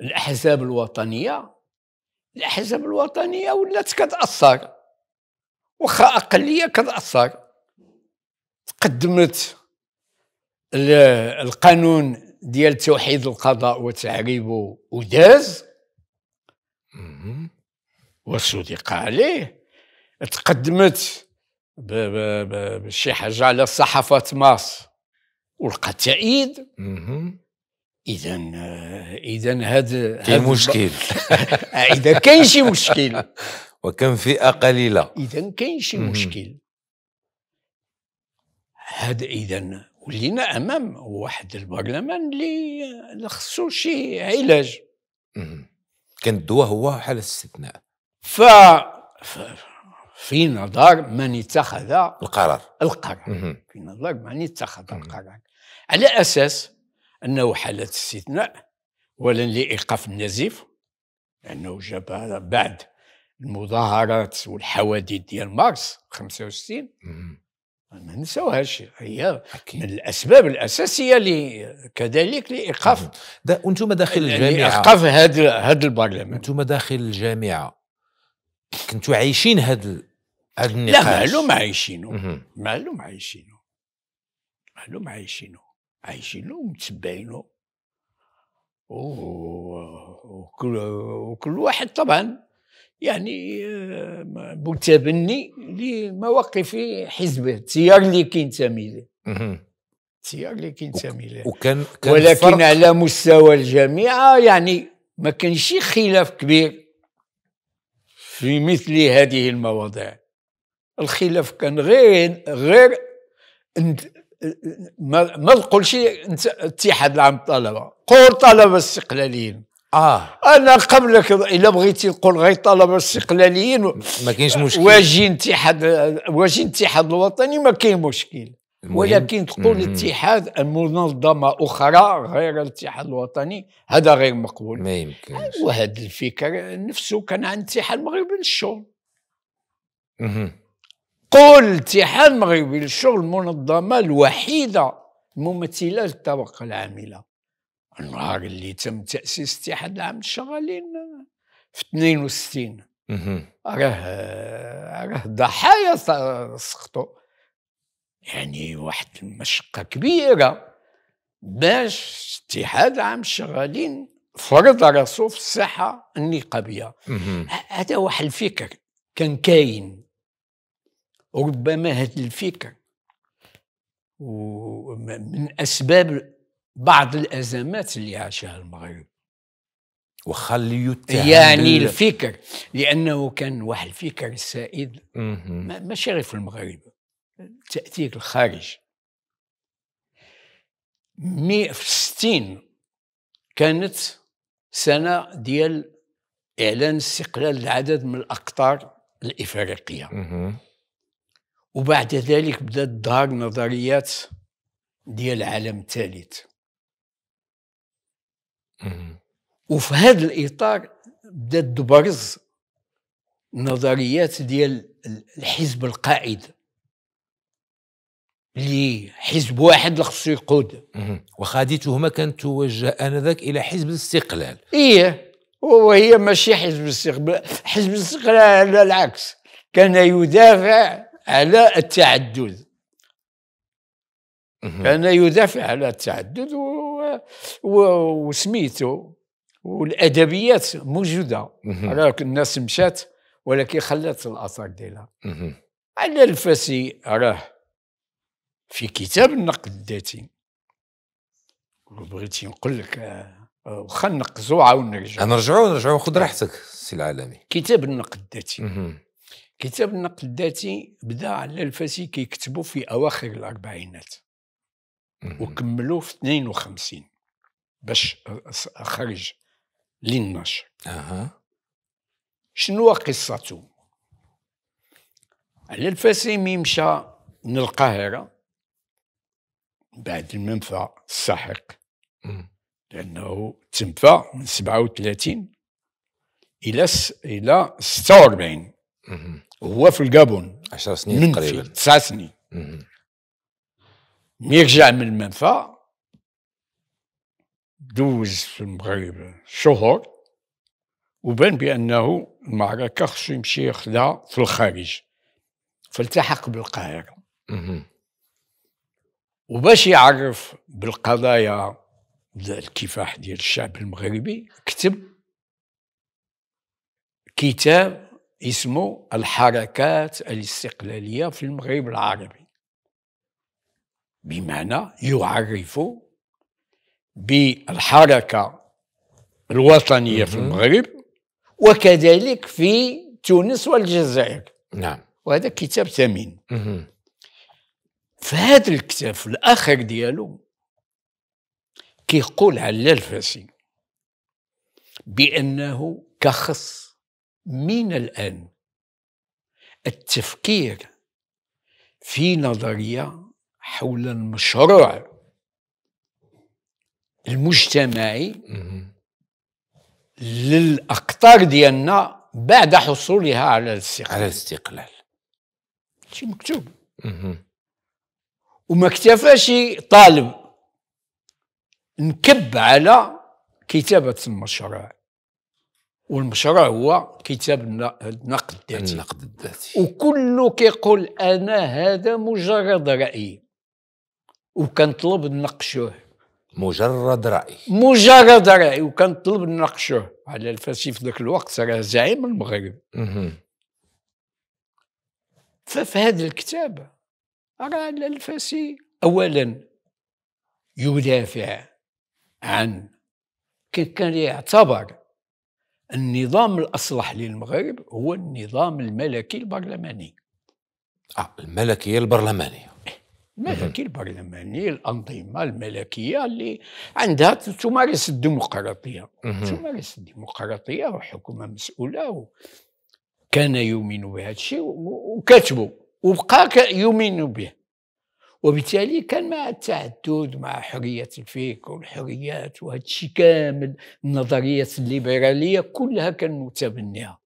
الاحزاب الوطنيه الاحزاب الوطنيه ولات كتاثر واخا اقليه كتاثر تقدمت القانون ديال توحيد القضاء وتعريبه وداز وصدق عليه تقدمت بشي حاجه على صحافه ماس ولقات تأييد اذا اذا هذا كاين مشكل آه، اذا كاين شي مشكل وكم فئه قليله اذا كاين شي مشكل هذا اذا ولينا امام واحد البرلمان اللي خصو شي علاج كان الدواء هو حاله استثناء ف, ف... في نظر من اتخذ القرار القرار في نظر من اتخذ القرار على اساس انه حاله استثناء اولا لايقاف النزيف لانه جاب بعد المظاهرات والحوادث ديال مارس 65 ما نساوهاش هي أكيد. من الاسباب الاساسيه لي كذلك لايقاف دا وانتم داخل الجامعه لايقاف هذا هذا البرلمان انتم داخل الجامعه كنتوا عايشين هذا هذا النقاش لا معلوم عايشينو معلوم عايشينو معلوم عايشينو عايشينو ومتبعينو وكل, وكل واحد طبعا يعني آه، متبني لمواقف حزبه التيار اللي كينتمي له التيار اللي كينتمي له وكان كان ولكن على مستوى الجامعه يعني ما كانش خلاف كبير في مثل هذه المواضيع الخلاف كان غير غير ما, ما تقولش اتحاد العام الطلبه قول طلبه استقلاليين اه انا قبلك الا بغيتي نقول غير طلبه استقلاليين ما كاينش مشكل واجي اتحاد واجي الاتحاد الوطني ما كاين مشكل ولكن تقول اتحاد منظمه اخرى غير الاتحاد الوطني هذا غير مقبول ما يمكنش وهذا الفكر نفسه كان عند الاتحاد المغربي للشغل قول الاتحاد المغربي للشغل المنظمه الوحيده ممثله للطبقه العامله النهار اللي تم تاسيس اتحاد العام للشغالين في 62 راه راه ضحايا سقطوا يعني واحد المشقه كبيره باش اتحاد عام الشغالين فرض راسو في الساحه النقابيه هذا واحد الفكر كان كاين ربما هذه الفكر ومن أسباب بعض الأزمات اللي عاشها المغرب وخليو اللي يعني الفكر لأنه كان واحد الفكر السائد ماشي غير في المغرب تأثير الخارج مي في 60 كانت سنة ديال إعلان استقلال العدد من الأقطار الإفريقية وبعد ذلك بدات تظهر نظريات ديال العالم الثالث وفي هذا الاطار بدات تبرز نظريات ديال الحزب القائد اللي حزب واحد اللي خصو يقود واخا تهمه كانت توجه انذاك الى حزب الاستقلال ايه وهي ماشي حزب الاستقلال حزب الاستقلال على العكس كان يدافع على التعدد كان يدافع على التعدد و... و... والادبيات موجوده على الناس مشات ولكن خلات الاثار ديالها على الفاسي راه في كتاب النقد الذاتي بغيت نقول لك آه، واخا نقزو عاود نرجعو نرجعو نرجعو خذ راحتك سي العالمي كتاب النقد الذاتي كتاب النقد الذاتي بدا على الفاسي كيكتبوا في اواخر الاربعينات وكملوا في 52 باش خرج للنشر اها شنو قصته على الفاسي مي مشى من القاهره بعد المنفى الساحق لانه تنفى من 37 الى الى 46 وهو في الجابون 10 سنين تقريبا 9 سنين مي من المنفى دوز في المغرب شهور وبان بانه المعركه خصو يمشي ياخذها في الخارج فالتحق بالقاهره وباش يعرف بالقضايا الكفاح ديال الشعب المغربي كتب كتاب اسمه الحركات الاستقلالية في المغرب العربي بمعنى يعرف بالحركة الوطنية في المغرب وكذلك في تونس والجزائر نعم وهذا كتاب ثمين فهذا الكتاب في الآخر ديالو كيقول على الفاسي بأنه كخص من الآن التفكير في نظرية حول المشروع المجتمعي للأقطار ديالنا بعد حصولها على الاستقلال على الاستقلال شي مكتوب وما اكتفاش طالب نكب على كتابة المشروع والمشروع هو كتاب النقد الذاتي النقد الذاتي وكله كيقول انا هذا مجرد راي وكنطلب نناقشوه مجرد راي مجرد راي وكنطلب نناقشوه على الفاسي في ذاك الوقت راه زعيم المغرب ففي هذا الكتاب راه الفاسي اولا يدافع عن كان يعتبر النظام الأصلح للمغرب هو النظام الملكي البرلماني آه الملكية البرلمانية الملكي البرلماني الأنظمة الملكية اللي عندها تمارس الديمقراطية تمارس الديمقراطية وحكومة مسؤولة كان يؤمن بهذا الشيء وكتبه وبقى يؤمن به وبالتالي كان مع التعدد مع حرية الفكر والحريات وهذا الشيء كامل النظرية الليبرالية كلها كان متبنيها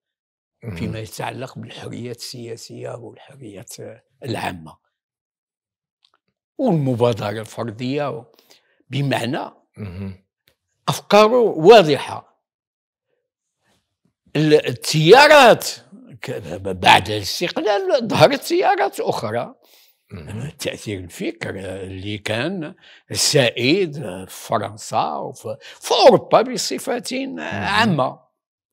فيما يتعلق بالحريات السياسية والحريات العامة والمبادرة الفردية بمعنى أفكاره واضحة التيارات بعد الاستقلال ظهرت تيارات أخرى تأثير الفكر اللي كان سائد في فرنسا وفي اوروبا بصفه عامه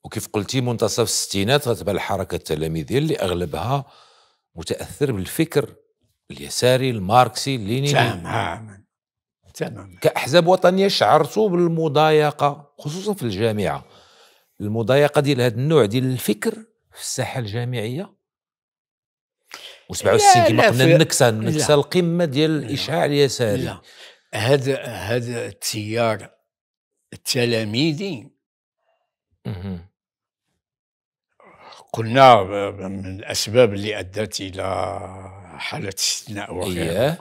وكيف قلتي منتصف الستينات غتبقى الحركه التلاميذيه اللي اغلبها متاثر بالفكر اليساري الماركسي الليني تماما تماما كاحزاب وطنيه شعرتوا بالمضايقه خصوصا في الجامعه المضايقه ديال هذا النوع ديال الفكر في الساحه الجامعيه و67 كما قلنا النكسه النكسه القمه ديال الاشعاع اليساري هذا هذا التيار التلاميذي قلنا من الاسباب اللي ادت الى حاله استثناء وغيرها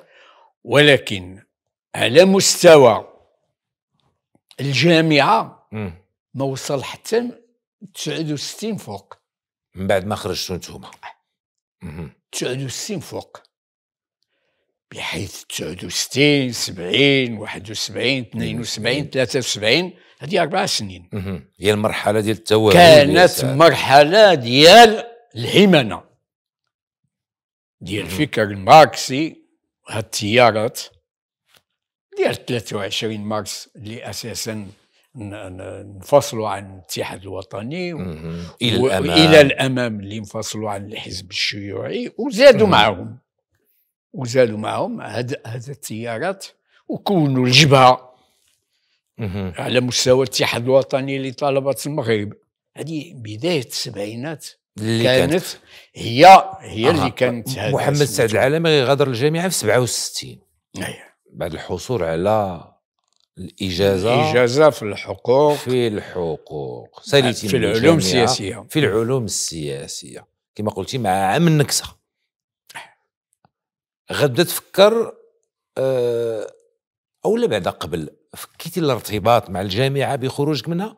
ولكن على مستوى الجامعه ما وصل حتى 69 فوق من بعد ما خرجتوا انتوما أه. 69 فوق بحيث 69 70 71 72 73 هذه اربع سنين هي المرحله ديال التوازن كانت مرحله ديال الهيمنه ديال الفكر الماركسي وهاد التيارات ديال 23 مارس اللي اساسا انفصلوا عن الاتحاد الوطني و... الى الامام الى الامام اللي انفصلوا عن الحزب الشيوعي وزادوا معهم وزادوا معهم هاد هاد التيارات وكونوا الجبهه على مستوى الاتحاد الوطني لطلبه المغرب هذه بدايه السبعينات اللي كانت, كانت هي هي آه. اللي كانت محمد سعد العالمي غادر الجامعه في 67 أيوة. بعد الحصول على الإجازة الإجازة في الحقوق في الحقوق ساليتي في العلوم السياسية في العلوم السياسية كما قلتي مع عام النكسة غدا تفكر أه او لا بعدا قبل فكيتي الارتباط مع الجامعه بخروجك منها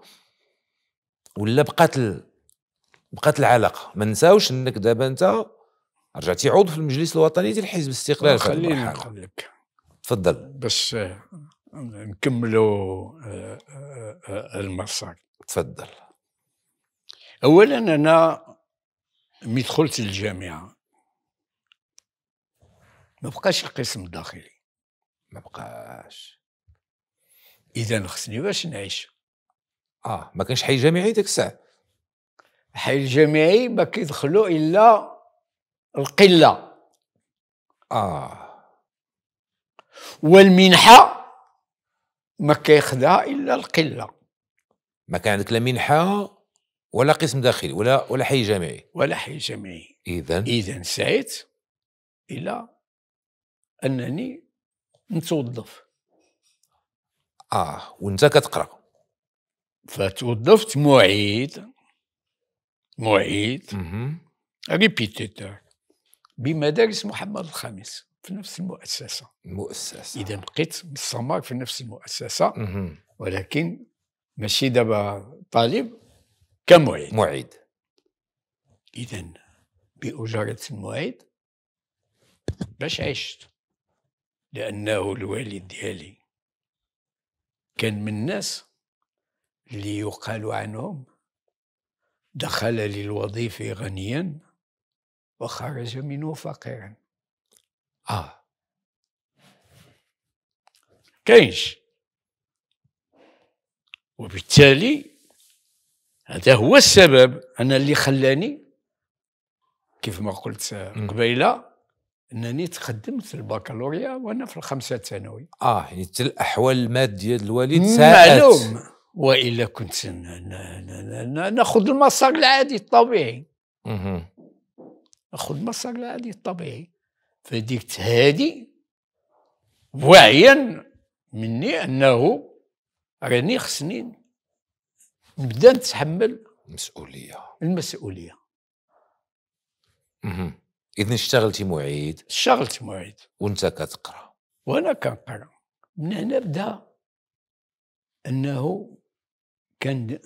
ولا بقات بقات العلاقه ما نساوش انك دابا انت رجعتي عضو في المجلس الوطني ديال حزب الاستقلال خليني نقول لك تفضل باش نكملوا آه، آه، آه، المسار تفضل اولا انا ملي دخلت للجامعه ما بقاش القسم الداخلي ما بقاش اذا خصني باش نعيش اه ما كانش حي جامعي ديك الساعه الحي الجامعي ما كيدخلوا الا القله اه والمنحه ما كيخدع الا القله ما كان عندك لا منحه ولا قسم داخلي ولا ولا حي جامعي ولا حي جامعي اذا اذا سعيت الى انني نتوظف اه وانت كتقرا فتوظفت معيد معيد ريبيتيتور بمدارس محمد الخامس في نفس المؤسسة المؤسسة إذا بقيت مستمر في نفس المؤسسة مم. ولكن ماشي دابا طالب كمعيد معيد إذا بأجرة المعيد باش عشت لأنه الوالد ديالي كان من الناس اللي يقال عنهم دخل للوظيفة غنيا وخرج منه فقيرا اه كاينش وبالتالي هذا هو السبب انا اللي خلاني كيف ما قلت قبيله انني تقدمت البكالوريا وانا في الخمسه الثانوي اه يعني حيت الاحوال الماديه الوالد معلوم والا كنت ناخذ المسار العادي الطبيعي اها ناخذ المسار العادي الطبيعي فديك تهادي واعيا مني انه راني خصني نبدا نتحمل المسؤوليه المسؤوليه اها اذا اشتغلتي معيد اشتغلت معيد وانت كتقرا وانا كنقرا من هنا بدا انه كان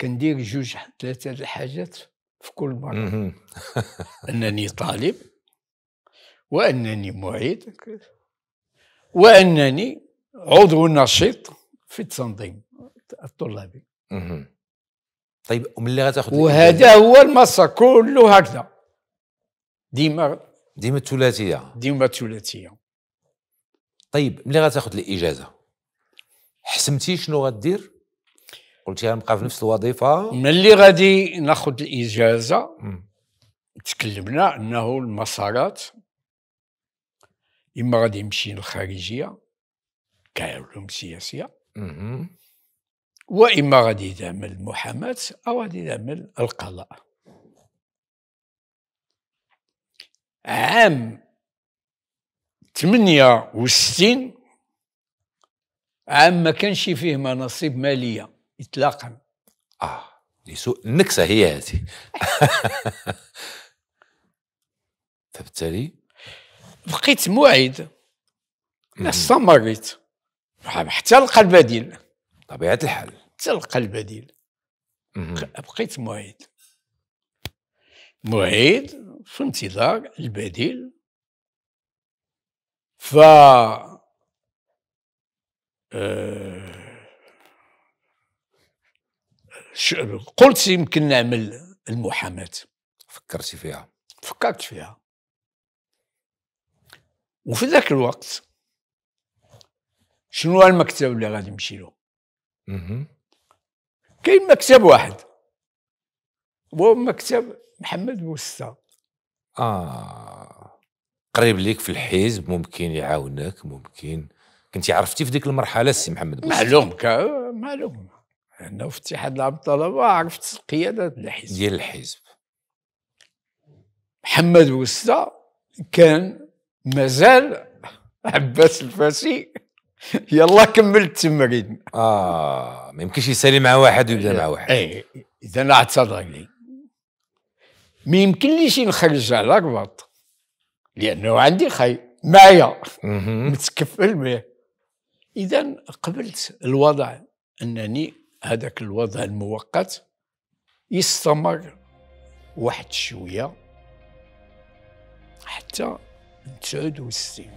كندير جوج ثلاثه الحاجات في كل مره انني طالب وأنني معيد وأنني عضو نشيط في التنظيم الطلابي طيب ومن اللي غتاخذ وهذا هو المسا كله هكذا ديما ديما الثلاثيه ديما الثلاثيه طيب ملي غتاخذ الاجازه حسمتي شنو غدير قلتي غنبقى في نفس الوظيفه ملي غادي ناخذ الاجازه تكلمنا انه المسارات اما غادي يمشي للخارجيه كعلوم سياسيه واما غادي يعمل المحاماه او غادي يعمل القضاء عام 68 عام ما كانش فيه مناصب ماليه اطلاقا اه لسوء النكسه هي هذه فبالتالي بقيت موعد لا استمريت حتى لقى البديل طبيعه الحال حتى لقى البديل بقيت موعد موعد في انتظار البديل ف آه، قلت يمكن نعمل المحاماه فكرتي فيها فكرت فيها وفي ذاك الوقت شنو المكتب اللي غادي نمشي له كاين مكتب واحد هو مكتب محمد بوستا اه قريب ليك في الحزب ممكن يعاونك ممكن كنت عرفتي في ديك المرحله السي محمد بوستا معلوم ك... معلوم انه في اتحاد العام الطلبه عرفت قياده الحزب ديال الحزب محمد بوستا كان مازال عباس الفاسي يلا كمل التمرين اه ما يمكنش يسالي مع واحد ويبدا مع واحد اي اذا اعتذر لي ما يمكنليش نخرج على رباط لانه عندي خي معايا متكفل به اذا قبلت الوضع انني هذاك الوضع المؤقت يستمر واحد شويه حتى d'habitude aussi.